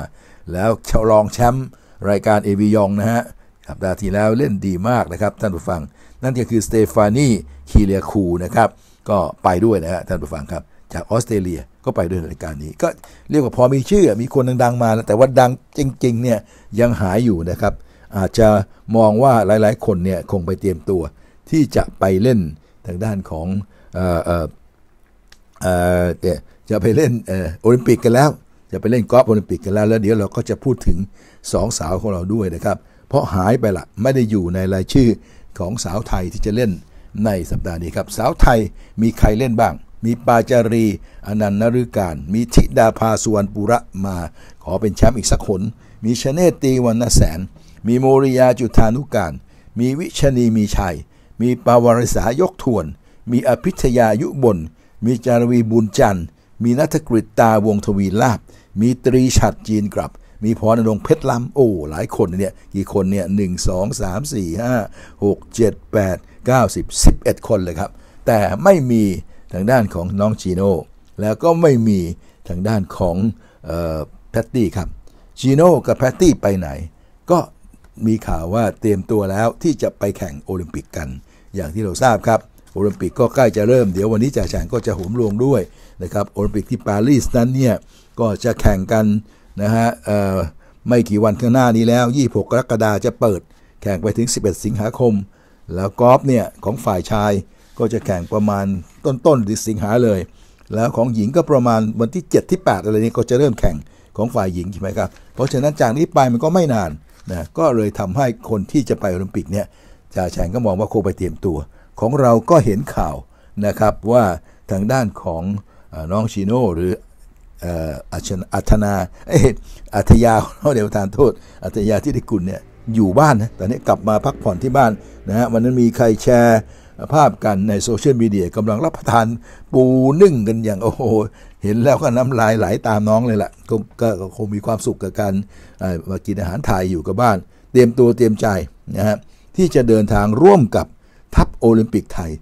แล้วชลองแชมป์รายการเอวิยองนะฮะสัปดาห์ที่แล้วเล่นดีมากนะครับท่านผู้ฟัง นั่นก็คือสเตฟานีคีเลียคูนะครับ ก็ไปด้วยนะฮะท่านผู้ฟังครับจากออสเตรเลียก็ไปด้วยรายการนี้ ก็เรียกว่าพอมีชื่อมีคนดังๆมา แต่ว่าดังจริงๆเนี่ยยังหายอยู่นะครับ อาจจะมองว่าหลายๆ คนเนี่ยคงไปเตรียมตัว ที่จะไปเล่นทางด้านของจะไปเล่นโอลิมปิกกันแล้ว จะไปเล่นกอล์ฟโอลิมปิกกันแล้ว แล้วเดี๋ยวเราก็จะพูดถึงสองสาวของเราด้วยนะครับ เพราะหายไปละ ไม่ได้อยู่ในรายชื่อของสาวไทยที่จะเล่นในสัปดาห์นี้ครับ สาวไทยมีใครเล่นบ้าง มีปาจารีอนันต์นฤการ มีธิดาภาสุวรรณปุระมา ขอเป็นแชมป์อีกสักคน มีชเนตีวรรณแสน มีโมริยาจุธานุการมีวิชนีมีชัยมีปาวริษายกทวน มีอภิชยายุบน มีจารวีบุญจันทร์ มีนัทกฤตตาวงทวีลาบ มีตรีฉัดจีนกลับ มีพรนรงเพชรล้ำโอ้ หลายคนเนี่ย กี่คนเนี่ยหนึ่งสองสามสี่ห้าหกเจ็ดแปดเก้าสิบสิบเอ็ดคนเลยครับ แต่ไม่มีทางด้านของน้องจีโน่แล้วก็ไม่มีทางด้านของแพตตี้ครับ จีโน่กับแพตตี้ไปไหน ก็มีข่าวว่าเตรียมตัวแล้วที่จะไปแข่งโอลิมปิกกันอย่างที่เราทราบครับ โอลิมปิกก็ใกล้จะเริ่ม เดี๋ยววันนี้จ่าฉังก็จะหหมลงด้วยนะครับโอลิมปิกที่ปารีสนั้นเนี่ย ก็จะแข่งกัน นะฮะไม่กี่วันข้างหน้านี้แล้ว 26 กรกฎาคมจะเปิดแข่งไปถึง 11 สิงหาคม แล้วกอล์ฟเนี่ย ของฝ่ายชายก็จะแข่งประมาณต้นๆหรือสิงหาเลย แล้วของหญิงก็ประมาณวันที่7ที่8อะไรนี้ก็จะเริ่มแข่งของฝ่ายหญิงใช่ไหมครับเพราะฉะนั้นจากนี้ไปมันก็ไม่นานนะก็เลยทำให้คนที่จะไปโอลิมปิกเนี่ยจ่าแฉงก็มองว่าคงไปเตรียมตัว ของเราก็เห็นข่าวนะครับว่าทางด้านของน้องชิโน่หรืออัชอัธนา อัธยาเาเดี๋ยวทานโทษ อัธยาที่ได้กุลเนี่ยอยู่บ้านนะตอนนี้กลับมาพักผ่อนที่บ้านนะฮะวันนั้นมีใครแชร์ภาพกันในโซเชียลมีเดียกำลังรับประทานปูนึ่งกันอย่างโอ้โห เห็นแล้วก็น้ำลายไหลาตามน้องเลยละ่ะก็คงมีความสุขกับการมากินอาหารไทยอยู่กับบ้าน เตรียมตัวเตรียมใจนะฮะที่จะเดินทางร่วมกับทัพโอลิมปิกไทย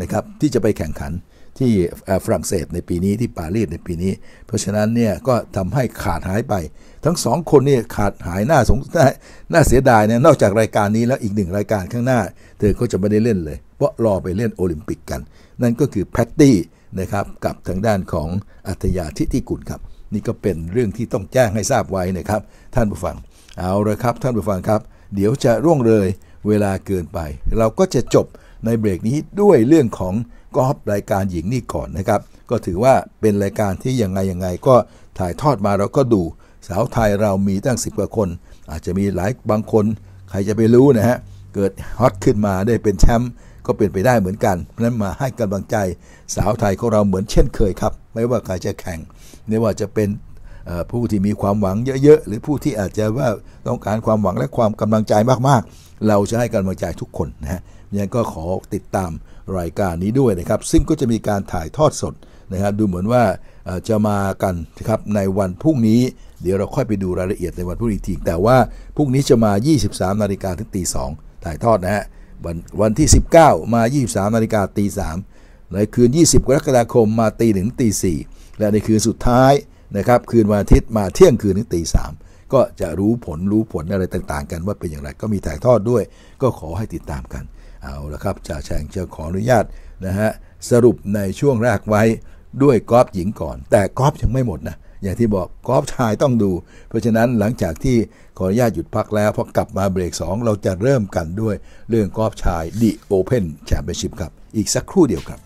นะครับที่จะไปแข่งขันที่ฝรั่งเศสในปีนี้ที่ปารีสในปีนี้ เพราะฉะนั้นเนี่ยก็ทำให้ขาดหายไป ทั้งสองคนนี่ขาดหายหน้าสงสัยน่าเสียดายเนี่ยนอกจากรายการนี้แล้วอีกหนึ่งรายการข้างหน้า เธอเขาจะไม่ได้เล่นเลย เพราะรอไปเล่นโอลิมปิกกัน นั่นก็คือแพตตี้นะครับกับทางด้านของอัธยาทิติกุลครับ นี่ก็เป็นเรื่องที่ต้องแจ้งให้ทราบไว้นะครับท่านผู้ฟังเอาละครับท่านผู้ฟังครับ เดี๋ยวจะร่วงเลยเวลาเกินไป เราก็จะจบในเบรกนี้ด้วยเรื่องของกอล์ฟรายการหญิงนี่ก่อนนะครับ ก็ถือว่าเป็นรายการที่ยังไงยังไงก็ถ่ายทอดมาเราก็ดู สาวไทยเรามีตั้งสิบกว่าคนอาจจะมีหลายบางคน ใครจะไปรู้นะฮะเกิดฮอตขึ้นมาได้เป็นแชมป์ก็เป็นไปได้เหมือนกันเพราะนั้นมาให้กำลังใจสาวไทยของเราเหมือนเช่นเคยครับ ไม่ว่าใครจะแข่งไม่ว่าจะเป็นผู้ที่มีความหวังเยอะๆหรือผู้ที่อาจจะว่าต้องการความหวังและความกำลังใจมากเราจะให้กำลังใจทุกคนนะฮะยังก็ขอติดตามรายการนี้ด้วยนะครับ ซึ่งก็จะมีการถ่ายทอดสดนะครับดูเหมือนว่าจะมากันนะครับในวันพรุ่งนี้ เดี๋ยวเราค่อยไปดูรายละเอียดในวันพรุ่งนี้ที แต่ว่าพรุ่งนี้จะมา 23 นาฬิกาถึงตีสอถ่ายทอดนะฮะวันวันที่ 19 มา 23นาฬิกาตีสาในคืน 20 กรกฎาคมมาตีหนึ่งตีสและในคืนสุดท้ายนะครับคืนวันอาทิตย์มาเที่ยงคืนถึงตีสามก็จะรู้ผลรู้ผลอะไรต่างๆ กันว่าเป็นอย่างไรก็มีถ่ายทอดด้วยก็ขอให้ติดตามกัน เอาละครับจะแชงจะขออนุญาตนะฮะสรุปในช่วงแรกไว้ด้วยกอล์ฟหญิงก่อน แต่กอล์ฟยังไม่หมดนะ อย่างที่บอกกอล์ฟชายต้องดู เพราะฉะนั้นหลังจากที่ขออนุญาตหยุดพักแล้ว พอกลับมาเบรก2 เราจะเริ่มกันด้วยเรื่องกอล์ฟชายดิโอเพนแชมเปี้ยนชิพครับอีกสักครู่เดียวครับ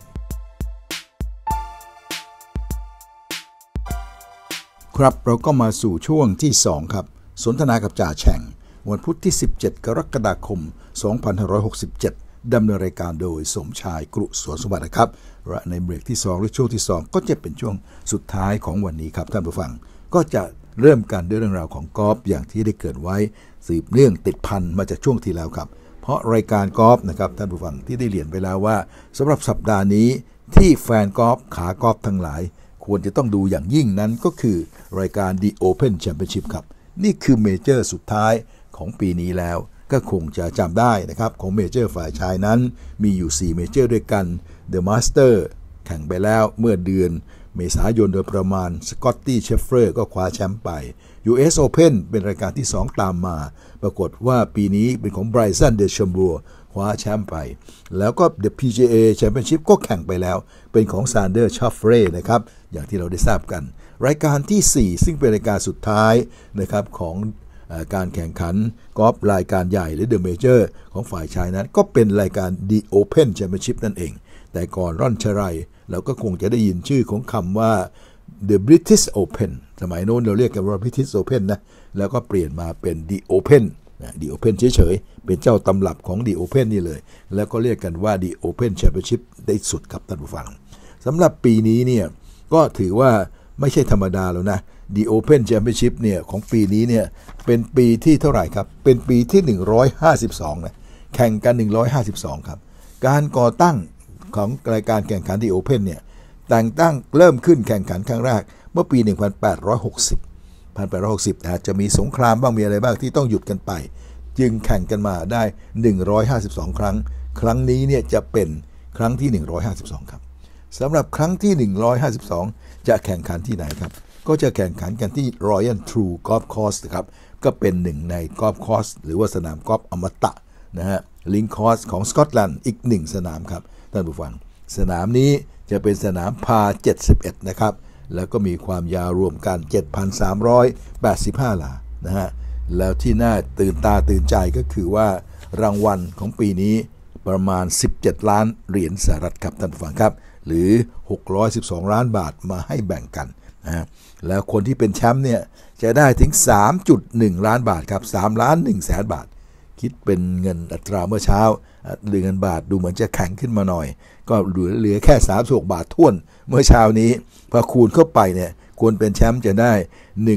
ครับเราก็มาสู่ช่วงที่ 2 ครับ สนทนากับจ่าแฉ่ง วันพุธที่ 17 กรกฎาคม 2567ดำเนินรายการโดยสมชายกรุสวนสมบัตินะครับและในเบรกที่ 2 หรือช่วงที่ 2 ก็จะเป็นช่วงสุดท้ายของวันนี้ครับท่านผู้ฟัง ก็จะเริ่มกันด้วยเรื่องราวของกอล์ฟอย่างที่ได้เกิดไว้ สืบเรื่องติดพันมาจากช่วงที่แล้วครับ เพราะรายการกอล์ฟนะครับท่านผู้ฟังที่ได้เรียนไปแล้วว่า สำหรับสัปดาห์นี้ ที่แฟนกอล์ฟขากอล์ฟทั้งหลายควรจะต้องดูอย่างยิ่งนั้นก็คือรายการ The Open Championship ครับ นี่คือเมเจอร์สุดท้ายของปีนี้แล้ว ก็คงจะจำได้นะครับ ของเมเจอร์ฝ่ายชายนั้น มีอยู่ 4 เมเจอร์ด้วยกัน The Master แข่งไปแล้วเมื่อเดือนเมษายนโดยประมาณสกอตตี้เชฟเฟอร์ก็คว้าแชมป์ไป US Open เป็นรายการที่ 2 ตามมา ปรากฏว่าปีนี้เป็นของไบรซันเดชมบัวคว้าแชมป์ไป แล้วก็ The PGA Championship ก็แข่งไปแล้ว เป็นของซานเดอร์ชอฟเฟรนะครับ อย่างที่เราได้ทราบกัน รายการที่ 4 ซึ่งเป็นรายการสุดท้ายนะครับของการแข่งขันกอล์ฟรายการใหญ่หรือ The Major ของฝ่ายชายนั้น ก็เป็นรายการ The Open Championship นั่นเอง แต่ก่อนร่อนชรัยเราก็คงจะได้ยินชื่อของคำว่า The British Open สมัยโน้นเราเรียกกันว่า British Open นะ แล้วก็เปลี่ยนมาเป็น The Open นะดีโอเพนเฉยๆ เป็นเจ้าตำรับของดีโอเพนนี่เลย แล้วก็เรียกกันว่าดีโอเพนแชมเปี้ยนชิพได้สุดครับท่านผู้ฟัง สำหรับปีนี้เนี่ยก็ถือว่าไม่ใช่ธรรมดาแล้วนะดีโอเพนแชมเปี้ยนชิพเนี่ยของปีนี้เนี่ยเป็นปีที่เท่าไหร่ครับ เป็นปีที่ 152นะ แข่งกัน 152 ครับ การก่อตั้งของรายการแข่งขันดีโอเพนเนี่ย แต่งตั้งเริ่มขึ้นแข่งขันครั้งแรกเมื่อปี 1860 1860นะจะมีสงครามบ้างมีอะไรบ้างที่ต้องหยุดกันไป จึงแข่งกันมาได้ 152 ครั้ง ครั้งนี้เนี่ยจะเป็นครั้งที่ 152 ครับสำหรับครั้งที่ 152 จะแข่งขันที่ไหนครับ ก็จะแข่งขันกันที่ Royal True Golf Course นะครับก็เป็นหนึ่งในกอล์ฟคอร์สหรือว่าสนามกอล์ฟอมตะนะฮะลิงคอร์สของสกอตแลนด์อีกหนึ่งสนามครับท่านผู้ฟังสนามนี้จะเป็นสนามพา 71 นะครับแล้วก็มีความยาวรวมกัน 7,385หลา นะฮะ แล้วที่น่าตื่นตาตื่นใจก็คือว่า รางวัลของปีนี้ประมาณ 17 ล้านเหรียญสหรัฐครับท่านฟังครับ หรือ 612 ล้านบาทมาให้แบ่งกันนะฮะ แล้วคนที่เป็นแชมป์เนี่ยจะได้ถึง 3.1 ล้านบาทครับ 3 ล้าน1แสนบาทคิดเป็นเงินอัตราเมื่อเช้า หรือเงินบาทดูเหมือนจะแข็งขึ้นมาหน่อย ก็เหลือเหลือแค่3ามสบาทท่วน เมื่อเช้านี้ พอคูณเข้าไปเนี่ยควรเป็นแชมป์จะได้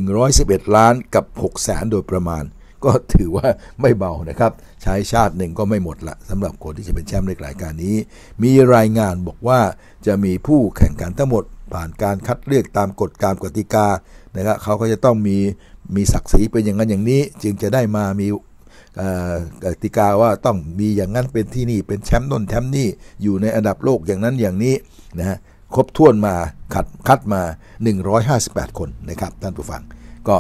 111 ล้านกับ6แสนโดยประมาณ ก็ถือว่าไม่เบานะครับใช้ชาติหนึ่งก็ไม่หมดละสำหรับคนที่จะเป็นแชมป์ในรายการนี้ มีรายงานบอกว่าจะมีผู้แข่งขันทั้งหมดผ่านการคัดเลือกตามกฎการกติกานะครับเขาก็จะต้องมีมีศักดิ์ศรีเป็นอย่างนั้นอย่างนี้จึงจะได้มา มีกติกาว่าต้องมีอย่างนั้นเป็นที่นี่เป็นแชมป์น้นแชมป์นี่อยู่ในอันดับโลกอย่างนั้นอย่างนี้นะครบถ้วนมาคัดคัดมา 158 คนนะครับท่านผู้ฟังก็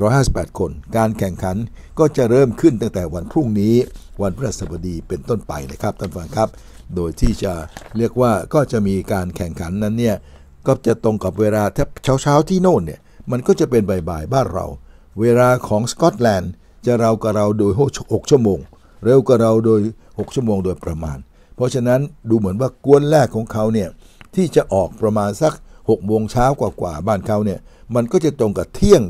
158 คน การแข่งขันก็จะเริ่มขึ้นตั้งแต่วันพรุ่งนี้วันพฤหัสบดีเป็นต้นไปนะครับท่านฟังครับ โดยที่จะเรียกว่าก็จะมีการแข่งขันนั้นเนี่ยก็จะตรงกับเวลาเช้าเช้าที่โน่นเนี่ยมันก็จะเป็นบ่ายบ่ายบ้านเรา เวลาของสกอตแลนด์จะเรากับเราโดย 6 ชั่วโมง เร็วกับเราโดย 6 ชั่วโมงโดยประมาณ เพราะฉะนั้นดูเหมือนว่ากวนแรกของเขาเนี่ยที่จะออกประมาณสัก6โมงเช้ากว่าวาบ้านเขาเนี่ยมันก็จะตรงกับเที่ยง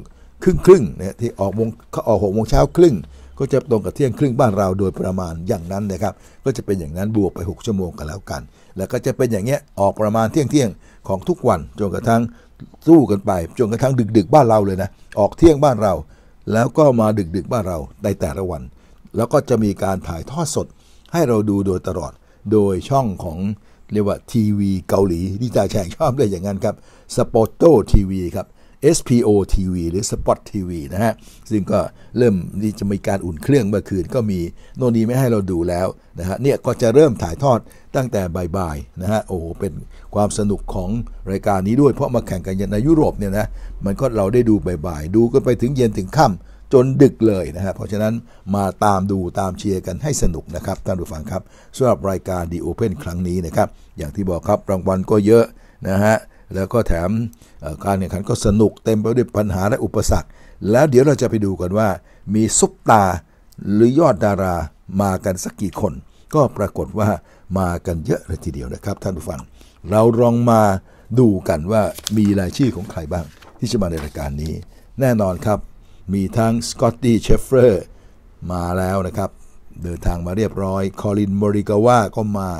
ครึ่งครึ่งเนี่ยที่ออกวงเขาออกหกโมงเช้าครึ่ง ก็จะตรงกับเที่ยงครึ่งบ้านเราโดยประมาณอย่างนั้นนะครับ ก็จะเป็นอย่างนั้นบวกไป 6 ชั่วโมงกันแล้วกัน แล้วก็จะเป็นอย่างเงี้ยออกประมาณเที่ยงเที่ยงของทุกวันจนกระทั่งสู้กันไปจนกระทั่งดึกๆบ้านเราเลยนะออกเที่ยงบ้านเราแล้วก็มาดึกๆ บ้านเราในแต่ละวัน แล้วก็จะมีการถ่ายทอดสด ให้เราดูโดยตลอด โดยช่องของเรียกว่า ทีวีเกาหลีที่จาแฉงชอบเลยอย่างนั้นครับสปอตโตทีวีครับ SPO TV หรือ Spot TV นะฮะ ซึ่งก็เริ่มนี่จะมีการอุ่นเครื่องเมื่อคืนก็มีโน่นนี่ไม่ให้เราดูแล้วนะฮะ เนี่ยก็จะเริ่มถ่ายทอดตั้งแต่บ่ายๆนะฮะ โอ้เป็นความสนุกของรายการนี้ด้วยเพราะมาแข่งกันในยุโรปเนี่ยนะ มันก็เราได้ดูบ่ายๆ ดูกันไปถึงเย็นถึงค่ำจนดึกเลยนะับ เพราะฉะนั้นมาตามดูตามเชียร์กันให้สนุกนะครับท่านผู้ฟังครับสำหรับรายการดีโอเพนครั้งนี้นะครับอย่างที่บอกครับรางวัลก็เยอะนะฮะแล้วก็แถมการแข่งขันก็สนุกเต็มไปด้วยปัญหาและอุปสรรค แล้วเดี๋ยวเราจะไปดูกันว่ามีซุปตาหรือยอดดารามากันสักกี่คน ก็ปรากฏว่ามากันเยอะเลยทีเดียวนะครับ ท่านผู้ฟังเราลองมาดูกันว่ามีรายชื่อของใครบ้าง ที่จะมาในรายการนี้ แน่นอนครับ มีทั้งสกอตตี้เชฟเฟอร์มาแล้วนะครับเดินทางมาเรียบร้อยคอลินมอริกาว่าก็มา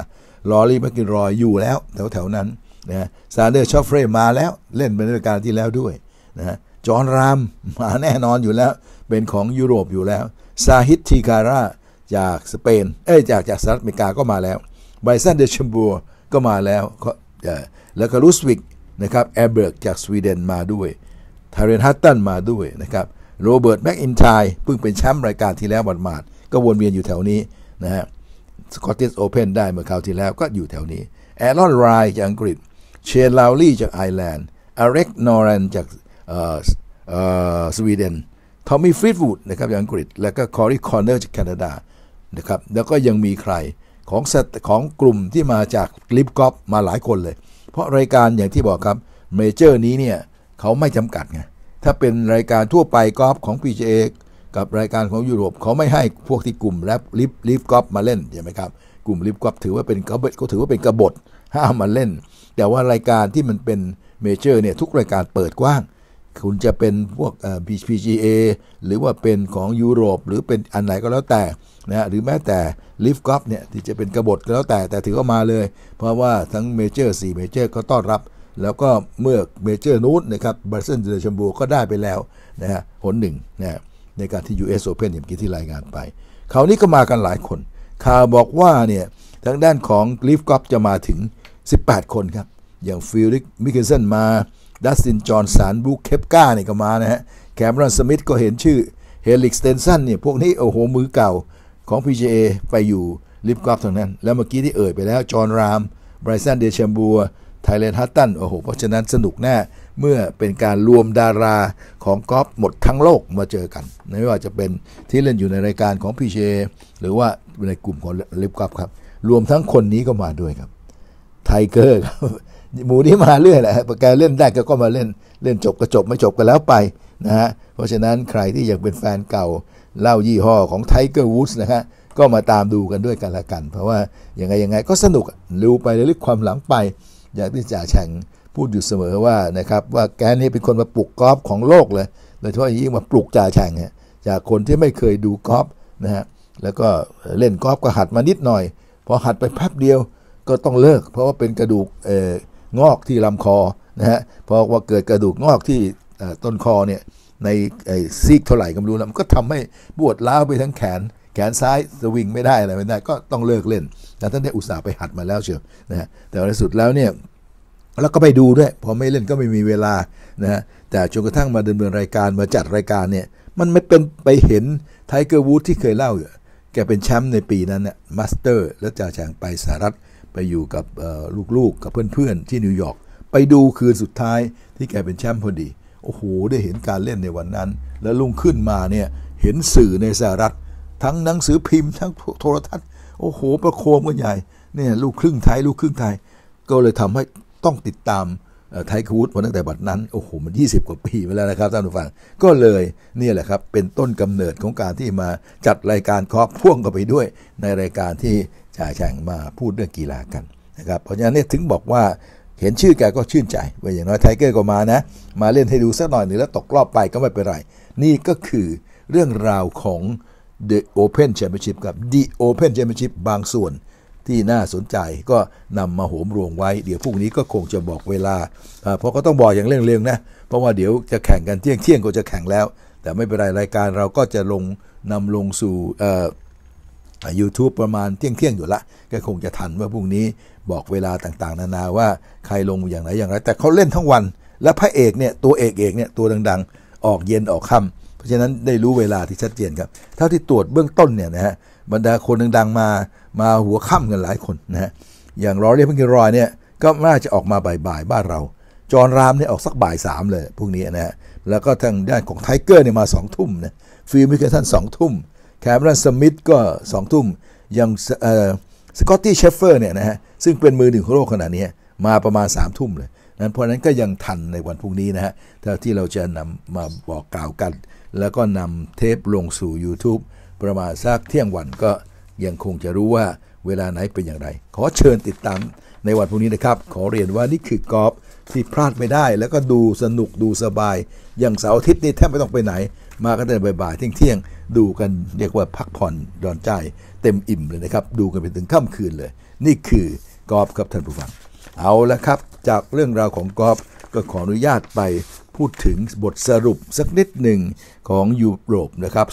ลอรี่แมกกินรอยอยู่แล้ว แถวๆนั้นนะซาเดอร์ชอฟเฟรมาแล้วเล่นเป็นรายการที่แล้วด้วยนะจอห์นรามมาแน่นอนอยู่แล้วเป็นของยุโรปอยู่แล้วซาฮิตทีการาจากสเปนเอ้ยจากจากสหรัฐอเมริกาก็มาแล้วไบซันเดชมบัวก็มาแล้วแล้วก็รูสวิกนะครับแอร์เบิร์กจากสวีเดนมาด้วยทาเรนฮัตตันมาด้วยนะครับโรเบิร์ตแม็กอินทายเพิ่งเป็นแชมป์รายการที่แล้วบดมาดก็วนเวียนอยู่แถวนี้นะฮะสกอตติสโอเพนได้เมื่อคราวที่แล้วก็อยู่แถวนี้แอรอนไรจากอังกฤษเชนลาวลี่จากไอร์แลนด์อาร็กนอรันจากสวีเดนทอมมี่ฟรีดวูดนะครับจากอังกฤษ แล้วก็คอรีคอนเนอร์จากแคนาดานะครับแล้วก็ยังมีใครของของกลุ่มที่มาจากลิฟกอฟมาหลายคนเลย เพราะรายการอย่างที่บอกครับเมเจอร์นี้เนี่ยเขาไม่จำกัดไงถ้าเป็นรายการทั่วไปกอล์ฟของ PGA กับรายการของยุโรปเขาไม่ให้พวกที่กลุ่มแรปลิฟลิฟกอล์ฟมาเล่นใช่ไหมครับกลุ่มลิฟกอล์ฟถือว่าเป็นเขาเขาถือว่าเป็นกบฏห้ามมาเล่น แต่ว่ารายการที่มันเป็นเมเจอร์เนี่ยทุกรายการเปิดกว้างคุณจะเป็นพวก PGA หรือว่าเป็นของยุโรปหรือเป็นอันไหนก็แล้วแต่นะหรือแม้แต่ลิฟกอฟเนี่ยที่จะเป็นกระบทก็แล้วแต่ แต่ถือว่ามาเลย เพราะว่าทั้งเมเจอร์4เมเจอร์ก็ต้อนรับ แล้วก็เมื่อเมเจอร์นู้นนะครับบรัสเซนเดอร์ชมบูก็ได้ไปแล้ว นะฮะผลหนึ่งนะในการที่ US Open อย่างที่รายงานไปคราวนี้ก็มากันหลายคนข่าวบอกว่าเนี่ยทางด้านของลิฟกอฟจะมาถึง 18 คนครับอย่างฟิลิกมิเกลเซนมาดัสติน จอร์นสันบูเคปก้าเนี่ยก็มานะฮะ แคมรอน สมิธก็เห็นชื่อ เฮลิก สเตนสันเนี่ย พวกนี้ โอ้โห มือเก่าของ PGA ไปอยู่ลิฟกอาฟทางนั้น แล้วเมื่อกี้ที่เอ่ยไปแล้ว จอห์นรามไบรซันเดชมบัวไทเลนฮัตตันโอ้โห เพราะฉะนั้นสนุกแน่ เมื่อเป็นการรวมดาราของกอล์ฟหมดทั้งโลกมาเจอกันไม่ว่าจะเป็นที่เล่นอยู่ในรายการของพีเชหรือว่าในกลุ่มของลิฟกอล์ฟครับรวมทั้งคนนี้ก็มาด้วยครับไทเกอร์ครับหมูนี้มาเรื่อยแหละประกาเล่นได้ก็ก็มาเล่นเล่นจบก็จบไม่จบก็แล้วไปนะฮะ เพราะฉะนั้นใครที่อยากเป็นแฟนเก่าเล่ายี่ห้อของไทเกอร์วูดส์นะฮะ ก็มาตามดูกันด้วยกันละกัน เพราะว่ายังไงยังไงก็สนุกรู้ไปเรื่อยความหลังไป อย่างที่จ่าแฉ่งพูดอยู่เสมอว่านะครับ ว่าแกนี่เป็นคนมาปลุกกอล์ฟของโลกเลยโดยเฉพาะยิ่งมาปลุกจ่าแฉ่งจากคนที่ไม่เคยดูกอล์ฟนะฮะแล้วก็เล่นกอล์ฟก็หัดมานิดหน่อยพอหัดไปแป๊บเดียวก็ต้องเลิกเพราะว่าเป็นกระดูกเงอกที่ลำคอนะฮะพอว่าเกิดกระดูกงอกที่ต้นคอเนี่ยในซีกเท่าไหร่ก็ไม่รู้แล้วมันก็ทำให้ปวดล้าวไปทั้งแขนแขนซ้ายสวิงไม่ได้อะไรไม่ได้ก็ต้องเลิกเล่น แต่ท่านได้อุตส่าห์ไปหัดมาแล้วเชียวนะฮะแต่ในสุดแล้วเนี่ยแล้วก็ไปดูด้วย พอไม่เล่นก็ไม่มีเวลานะฮะแต่จนกระทั่งมาดำเนินรายการมาจัดรายการเนี่ยมันไม่เป็นไปเห็นไทเกอร์วูดที่เคยเล่าอยู่แกเป็นแชมป์ในปีนั้นเนี่ยมาสเตอร์แล้วจ่าแจงไปสหรัฐไปอยู่กับลูกๆกับเพื่อนๆ ที่นิวยอร์กไปดูคืนสุดท้ายที่แกเป็นแชมป์พอดี โอ้โห ได้เห็นการเล่นในวันนั้น แล้วลุ่งขึ้นมาเนี่ย เห็นสื่อในสหรัฐ ทั้งหนังสือพิมพ์ ทั้งโทรทัศน์โอ้โห ประโคมกันใหญ่เนี่ยลูกครึ่งไทยลูกครึ่งไทย ก็เลยทำให้ต้องติดตามไทคูดมาตั้งแต่บัดนั้น โอ้โหมัน 20 กว่าปีไปแล้วนะครับท่านผู้ฟัง ก็เลยนี่แหละครับเป็นต้นกำเนิดของการที่มาจัดรายการคอพ่วงกันไปด้วยในรายการที่ชาช่งมาพูดเรื่องกีฬากันนะครับเพราะฉะนั้นเนี่ยถึงบอกว่า เห็นชื่อแกก็ชื่นใจ ว่าอย่างน้อยไทเกอร์ก็มานะ มาเล่นให้ดูสักหน่อยหนึ่งแล้วตกรอบไปก็ไม่เป็นไร นี่ก็คือเรื่องราวของ The Open Championship กับ The Open Championship บางส่วนที่น่าสนใจก็นำมาโหมรวมไว้เดี๋ยวพรุ่งนี้ก็คงจะบอกเวลา เพราะก็ต้องบอกอย่างเร่งๆนะ เพราะว่าเดี๋ยวจะแข่งกันเที่ยงเที่ยงก็จะแข่งแล้ว แต่ไม่เป็นไรรายการเราก็จะลงนำลงสู่ยูทูบประมาณเที่ยงเที่ยงอยู่ละก็คงจะทันว่าพรุ่งนี้บอกเวลาต่างๆ นานาว่าใครลงอย่างไรอย่างไร แต่เขาเล่นทั้งวันและพระเอกเนี่ยตัวเอกเอกเนี่ยตัวดังๆ ออกเย็นออกค่ำเพราะฉะนั้นได้รู้เวลาที่ชัดเจนครับเท่าที่ตรวจเบื้องต้นเนี่ยนะฮะบรรดาคนดังๆ มามาหัวค่ำกันหลายคนนะฮะอย่างรอเรียกพิงกิรอยเนี่ยก็น่าจะออกมาบ่ายๆบ้านเรา จอร์รามเนี่ยออกสักบ่ายสามเลยพรุ่งนี้นะฮะแล้วก็ทางด้านของไทเกอร์เนี่ยมาสองทุ่มนะฟิล์มมิเกนันสองทุ่มแคมรันสมิธก็สองทุ่ม ยังสกอตตี้เชฟเฟอร์เนี่ยนะฮะ ซึ่งเป็นมือหนึ่งของโลกขนาดนี้ มาประมาณ3ามทุ่มเลยนั้นเพราะนั้นก็ยังทันในวันพรุ่งนี้นะฮะถ้าที่เราจะนำมาบอกกล่าวกัน แล้วก็นำเทปลงสู่ YouTube ประมาณสักเที่ยงวันก็ยังคงจะรู้ว่าเวลาไหนเป็นอย่างไร ขอเชิญติดตามในวันพรุ่งนี้นะครับ ขอเรียนว่านี่คือกอล์ฟที่พลาดไม่ได้ แล้วก็ดูสนุกดูสบาย อย่างเสาร์อาทิตย์นี่แทบไม่ต้องไปไหนมาก็ได้บ่ายๆเที่ยงๆดูกันเรียกว่าพักผ่อนดอนใจเต็มอิ่มเลยนะครับ ดูกันไปถึงค่ำคืนเลย นี่คือกอล์ฟครับท่านผู้ฟัง เอาละครับ จากเรื่องราวของกอล์ฟก็ขออนุญาตไปพูดถึงบทสรุปสักนิดหนึ่งของยุโรปนะครับ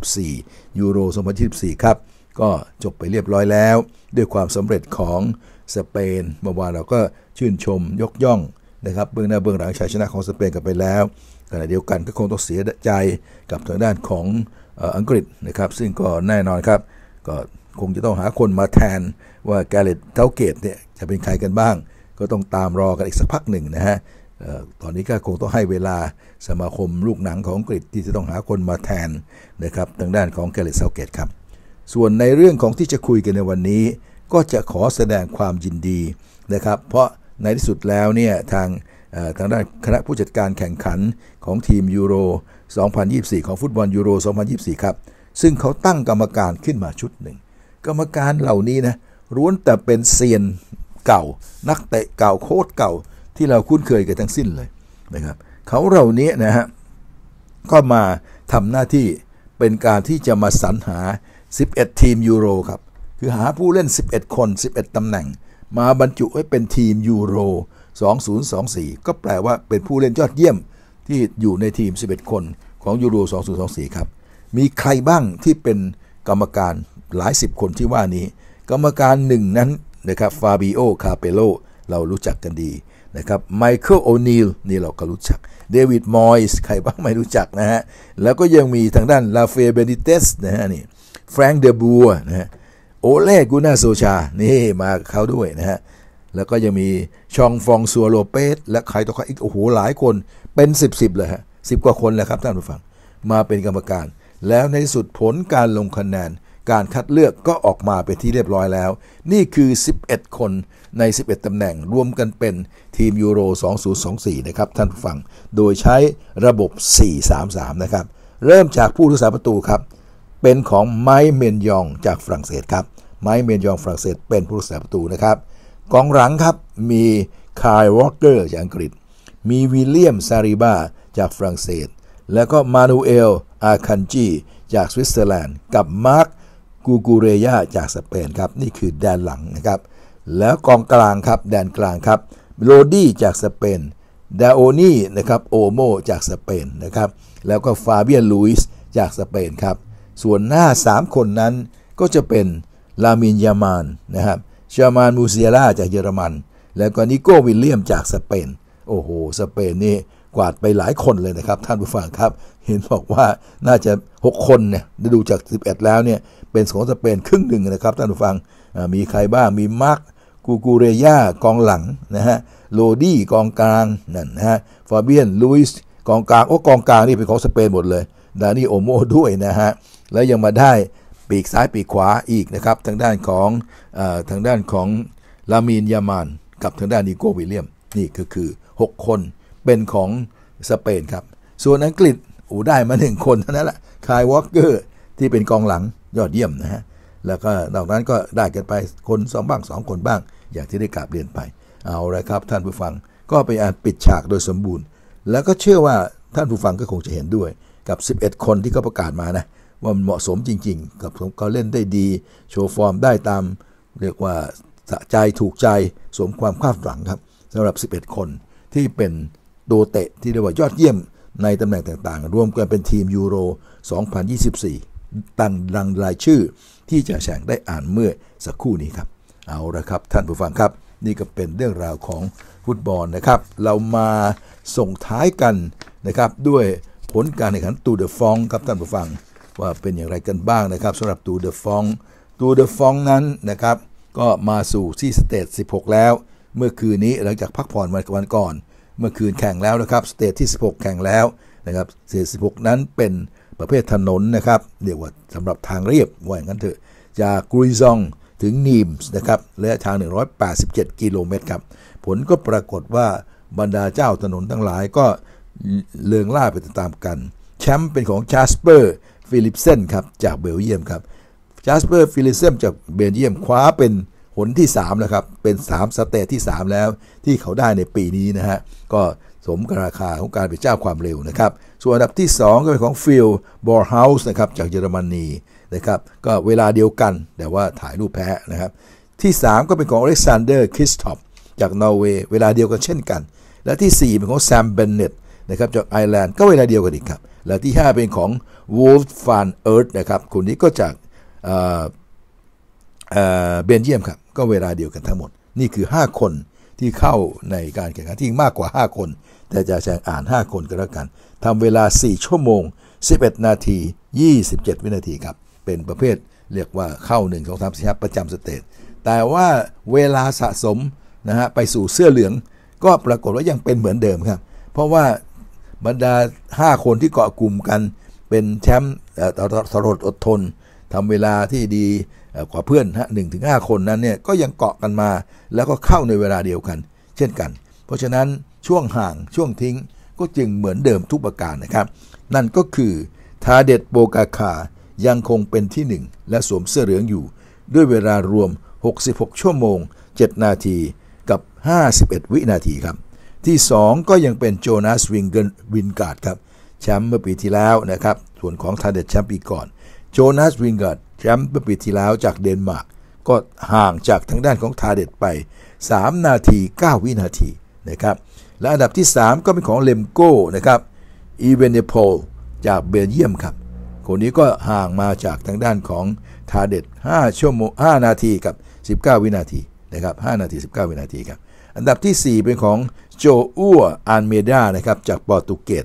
2024 ยูโร2024 ครับ ก็จบไปเรียบร้อยแล้ว ด้วยความสำเร็จของสเปนเมื่อวานเราก็ชื่นชมยกย่องนะครับเบื้องหน้าเบื้องหลังชัยชนะของสเปนกันไปแล้วณะเดียวกันก็คงต้องเสียใจกับทางด้านของอังกฤษนะครับซึ่งก็แน่นอนครับก็คงจะต้องหาคนมาแทนว่าแกเลตเทลเกตเนี่ยจะเป็นใครกันบ้าง ก็ต้องตามรอกันอีกสักพักหนึ่งนะฮะตอนนี้ก็คงต้องให้เวลาสมาคมลูกหนังของอังกฤษที่จะต้องหาคนมาแทนนะครับทางด้านของแกเลตเซาเกตครับส่วนในเรื่องของที่จะคุยกันในวันนี้ ก็จะขอแสดงความยินดีนะครับเพราะในที่สุดแล้วเนี่ยทางทางด้านคณะผู้จัดการแข่งขันของทีมยูโร 2024 ของฟุตบอลยูโร 2024 ครับ ซึ่งเขาตั้งกรรมการขึ้นมาชุดหนึ่ง กรรมการเหล่านี้นะร้วนแต่เป็นเซียนเก่านักเตะเก่าโค้ชเก่าที่เราคุ้นเคยกันทั้งสิ้นเลยนะครับเขาเหล่านี้ นะฮะก็มาทำหน้าที่เป็นการที่จะมาสรรหา 11 ทีมยูโรครับคือหาผู้เล่น 11 คน 11 ตำแหน่ง มาบรรจุไว้เป็นทีมยูโร2024 ก็แปลว่าเป็นผู้เล่นยอดเยี่ยมที่อยู่ในทีม 11 คนของยูโร 2024 ครับ มีใครบ้างที่เป็นกรรมการหลาย 10 คนที่ว่านี้ กรรมการหนึ่งนั้น นะครับ ฟาบิโอ คาเปโล เรารู้จักกันดีนะครับไมเคิล โอนีลนี่เราก็รู้จัก เดวิด มอยส์ ใครบ้างไม่รู้จักนะฮะ แล้วก็ยังมีทางด้านลาเฟเบนิเตสนะฮะนี่แฟรงค์ เดบัวนะฮะโอเล่กูนาโซชา นี่มาเขาด้วยนะฮะแล้วก็ยังมีชองฟองซัวโลเปส และใครต่อใครอีกโอ้โหหลายคนเป็น 10บสเลยฮะสิกว่าคนแล้วครับ ท่านผู้ฟัง มาเป็นกรรมการ แล้วในสุดผลการลงคะแนนการคัดเลือกก็ออกมาเป็นที่เรียบร้อยแล้ว นี่คือ 11 คนใน 11ตำแหน่ง รวมกันเป็นทีมยูโร2024 นะครับ ท่านผู้ฟัง โดยใช้ระบบ 4-3-3 นะครับ เริ่มจากผู้รักษาประตูครับเป็นของไมเมนยองจากฝรั่งเศสครับ ไมเมนยองฝรั่งเศสเป็นผู้รักษาประตูนะครับกองหลังครับมีคายวอลเกอร์จากอังกฤษมีวิลเลียมซาริบาจากฝรั่งเศสแล้วก็มานูเอลอาคันจีจากสวิตเซอร์แลนด์กับมาร์กกูกูเรยาจากสเปนครับนี่คือแดนหลังนะครับ แล้วกองกลางครับแดนกลางครับ โรดี้จากสเปนดาโอนี่นะครับโอโมจากสเปนนะครับ แล้วก็ฟาเบียนลุยส์จากสเปนครับส่วนหน้า3คนนั้นก็จะเป็นลามินยามานนะครับชามานมูเซียร่าจากเยอรมัน แล้วก็นิโก้วิลเลียมจากสเปนโอ้โหสเปนนี่กวาดไปหลายคนเลยนะครับ ท่านผู้ฟังครับเห็นบอกว่าน่าจะ 6 คนเนี่ยดูจาก11แล้วเนี่ยเป็นของสเปนครึ่งหนึ่งนะครับ ท่านผู้ฟังมีใครบ้างมีมาร์กกูกูเรย่ากองหลังนะฮะโลดี้กองกลางนั่นนะฮะฟาเบียนลุยส์กองกลางโอ้กองกลางนี่เป็นของสเปนหมดเลยดานี่โอโมด้วยนะฮะแล้วยังมาได้ปีกซ้าย ปีกขวาอีกนะครับทางด้านของอทางด้านของลามีนยามานกับทางด้านนิโกวิลเลียมนี่ก็คือ 6 คนเป็นของสเปนครับ ส่วนอังกฤษอูได้มาหนึ่งคนเท่านั้นแหละคายวอลเกอร์ ที่เป็นกองหลังยอดเยี่ยมนะฮะแล้วก็นอกนั้นก็ได้กันไปคนสองบ้างสองคนบ้าง อย่างที่ได้กล่าวเรียนไป เอาละครับ ท่านผู้ฟังก็ไปอ่านปิดฉากโดยสมบูรณ์ แล้วก็เชื่อว่าท่านผู้ฟังก็คงจะเห็นด้วยกับ 11 คนที่เขาประกาศมานะว่ามันเหมาะสมจริงๆ กับเขาเล่นได้ดี โชว์ฟอร์มได้ตาม เรียกว่าสะใจถูกใจสมความคาดหวังครับสำหรับ 11 คนที่เป็นตัวเตะที่เรียกว่ายอดเยี่ยมในตำแหน่งต่างๆ รวมกันเป็นทีมยูโร2024 ตันรังรายชื่อ ที่จะแข่งได้อ่านเมื่อสักครู่นี้ครับ เอาละครับท่านผู้ฟังครับ นี่ก็เป็นเรื่องราวของฟุตบอลนะครับ เรามาส่งท้ายกันนะครับด้วยผลการแข่งขันตูเดอฟองครับท่านผู้ฟังว่าเป็นอย่างไรกันบ้างนะครับสำหรับตูเดอฟองตูเดอฟองนั้นนะครับก็มาสู่ที่สเตจ16 แล้ว เมื่อคืนนี้หลังจากพักผ่อนมาวันก่อน เมื่อคืนแข่งแล้วนะครับสเตจที่16 แข่งแล้วนะครับสเตจ16 นั้นเป็นประเภทถนนนะครับเรียกว่าสำหรับทางเรียบว่าอย่างนั้นเถอะจากกรีซองถึงนีมส์นะครับระยะทาง 187 กิโลเมตรครับผลก็ปรากฏว่าบรรดาเจ้าถนนทั้งหลายก็เลืองล่าไปตามกันแชมป์เป็นของชาสเปอร์ฟิลิปเซนครับจากเบลเยียมครับชาสเปอร์ฟิลิปเซนจากเบลเยียมคว้าเป็นหนที่3แล้วครับเป็น 3สเตทที่ 3 แล้ว ที่เขาได้ในปีนี้นะฮะก็สมกราคาของการเป็นเจ้าความเร็วนะครับ ส่วนอันดับที่ 2 ก็เป็นของฟิลบอร์เฮาส์นะครับจากเยอรมนีนะครับก็เวลาเดียวกันแต่ว่าถ่ายรูปแพ้นะครับที่ 3 ก็เป็นของอเล็กซานเดอร์คริสตอปจากนอร์เวย์เวลาเดียวกันเช่นกัน และที่ 4 เป็นของแซมเบนเนตนะครับจากไอร์แลนด์ ก็เวลาเดียวกันอีกครับ และที่ 5 เป็นของ Wolf า a n Earth นะครับคนนี้ก็จากเบนเยียมครับ ก็เวลาเดียวกันทั้งหมดนี่คือ 5 คนที่เข้าในการแข่งขันที่มากกว่า 5 คน แต่จะแจงอ่าน 5 คนก็แล้วกันทำเวลา 4 ชั่วโมง 11 นาที 27 วินาทีครับ เป็นประเภทเรียกว่าเข้า1 2 3 4 5ประจำสเตจแต่ว่าเวลาสะสมนะฮะไปสู่เสื้อเหลือง ก็ปรากฏว่ายังเป็นเหมือนเดิมครับเพราะว่าบรรดา 5 คนที่เกาะกลุ่มกัน เป็นแชมป์สรดอดทนทำเวลาที่ดีกว่าเพื่อนฮะหถึง5คนนั้นเนี่ยก็ยังเกาะกันมาแล้วก็เข้าในเวลาเดียวกัน เช่นกัน เพราะฉะนั้นช่วงห่างช่วงทิ้งก็จึงเหมือนเดิมทุกประการนะครับ นั่นก็คือทาเดตโปกาคา ยังคงเป็นที่ 1 และสวมเสื้อเหลืองอยู่ด้วยเวลารวม 66 ชั่วโมง 7 นาทีกับ 51 วินาทีครับที่2ก็ยังเป็นโจนาสวิงเกิวินการ์ดครับแชมป์เมื่อปีที่แล้วนะครับส่วนของทาเดตแชมป์ปีก่อนโจนาสวิงเกิร์ดแชมป์เมื่อปีที่แล้วจากเดนมาร์กก็ห่างจากทางด้านของทาเดตไป 3 นาที 9 วินาทีนะครับและอันดับที่ 3 ก็เป็นของเลมโก้นะครับอีเวเนโพลจากเบลเยียมครับคนนี้ก็ห่างมาจากทางด้านของทาเดต 5ชั่วโมง5นาทีกับ 19 วินาทีนะครับ5นาที 19 วินาทีครับอันดับที่ 4 เป็นของโจอัวอันเมดานะครับ จากปอร์ตุเกส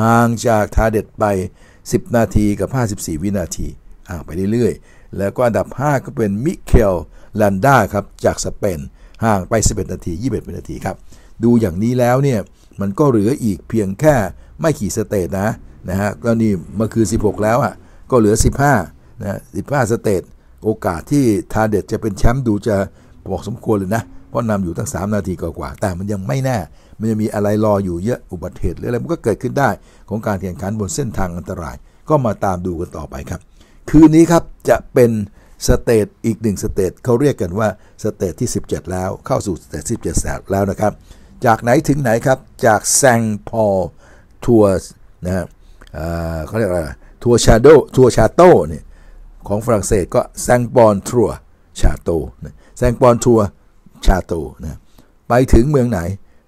ห่างจากทาเด็ดไป 10 นาทีกับ 54 วินาทีห่างไปเรื่อยๆ แล้วก็อันดับ 5 ก็เป็นมิเคลลันดาครับ จากสเปนห่างไป11 นาที 21วินาที ครับ ดูอย่างนี้แล้วเนี่ย มันก็เหลืออีกเพียงแค่ไม่ขี่สเตตนะนะฮะก็นี่มันคือ 16 แล้วอ่ะ ก็เหลือ 15นะ15 สเตตโอกาสที่ทาเด็ดจะเป็นแชมป์ดูจะบอกสมควรเลยนะเพราะนำอยู่ตั้ง 3 นาทีกว่า แต่มันยังไม่แน่ มันยังมีอะไรรออยู่เยอะ อุบัติเหตุหรืออะไร มันก็เกิดขึ้นได้ของการแข่งขันบนเส้นทางอันตรายก็มาตามดูกันต่อไปครับ คืนนี้ครับ จะเป็น สเตตอีกหนึ่งสเตตเขาเรียกกันว่า สเตตที่ 17 แล้วเข้าสู่สเตจ17 แล้วนะครับ จากไหนถึงไหนครับจากแซงพอลทัวร์นะฮะเขาเรียกอะไรทัวร์ชาโดทัวร์ชาโตเนี่ยของฝรั่งเศสก็แซงปอนทัวร์ชาโตแซงปอนทัวร์ชาโตนะไปถึงเมืองไหน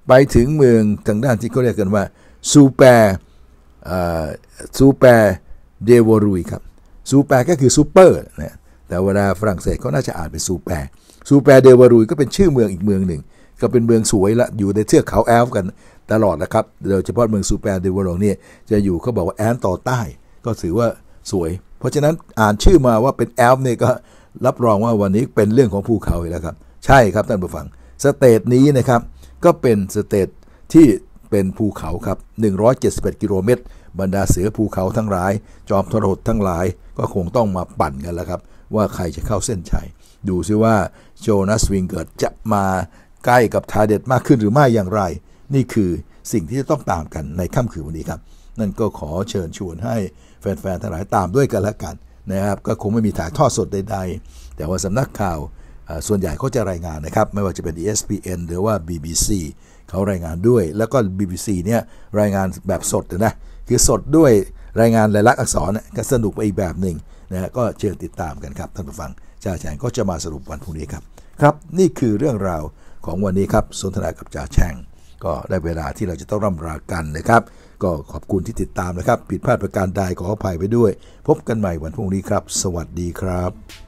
ไปถึงเมืองทางด้านที่เขาเรียกกันว่าซูเปอร์ซูเปอร์เดวอรุยครับ ซูเปอร์ก็คือซูเปอร์นะ แต่เวลาฝรั่งเศสเขาน่าจะอ่านเป็นซูเปอร์ซูเปอร์เดวอรุยก็เป็นชื่อเมืองอีกเมืองหนึ่ง ก็เป็นเมืองสวยละ อยู่ในเทือกเขาแอลฟ์กันตลอดนะครับ โดยเฉพาะเมืองซูเปอร์เดวอรุยเนี่ยจะอยู่เขาบอกว่าแอนต่อใต้ ก็ถือว่าสวย เพราะฉะนั้นอ่านชื่อมาว่าเป็นแอลเนี่ยก็รับรองว่าวันนี้เป็นเรื่องของภูเขาแล้วครับใช่ครับท่านผู้ฟังสเตทนี้นะครับ ก็เป็นสเตทที่เป็นภูเขาครับ 171กิโลเมตรบรรดาเสือภูเขาทั้งหลาย จอมทรหดทั้งหลาย ก็คงต้องมาปั่นกันแล้วครับว่าใครจะเข้าเส้นชัยดูซิว่าโจนาสวิงเกิดจะมาใกล้กับทาเด็ดมากขึ้นหรือไม่อย่างไร นี่คือสิ่งที่จะต้องตามกันในค่ำคืนวันนี้ครับนั่นก็ขอเชิญชวนให้แฟนๆทั้งหลายตามด้วยกันละกันนะครับก็คงไม่มีถ่ายทอดสดใด ๆ แต่ว่าสำนักข่าวส่วนใหญ่เขาจะรายงานนะครับ ไม่ว่าจะเป็น ESPN หรือว่า BBC เขารายงานด้วย แล้วก็ BBC เนี่ยรายงานแบบสดนะคือสดด้วยรายงานลายลักษณ์อักษรก็สนุกไปอีกแบบหนึ่งนะก็เชิญติดตามกันครับท่านผู้ฟังจ่าแฉงก็จะมาสรุปวันพรุ่งนี้ครับครับ นี่คือเรื่องราวของวันนี้ครับสนทนากับจ่าแฉงก็ได้เวลาที่เราจะต้องร่ำรากันนะครับ ก็ขอบคุณที่ติดตามนะครับผิดพลาดประการใดขออภัยไปด้วย พบกันใหม่วันพรุ่งนี้ครับ สวัสดีครับ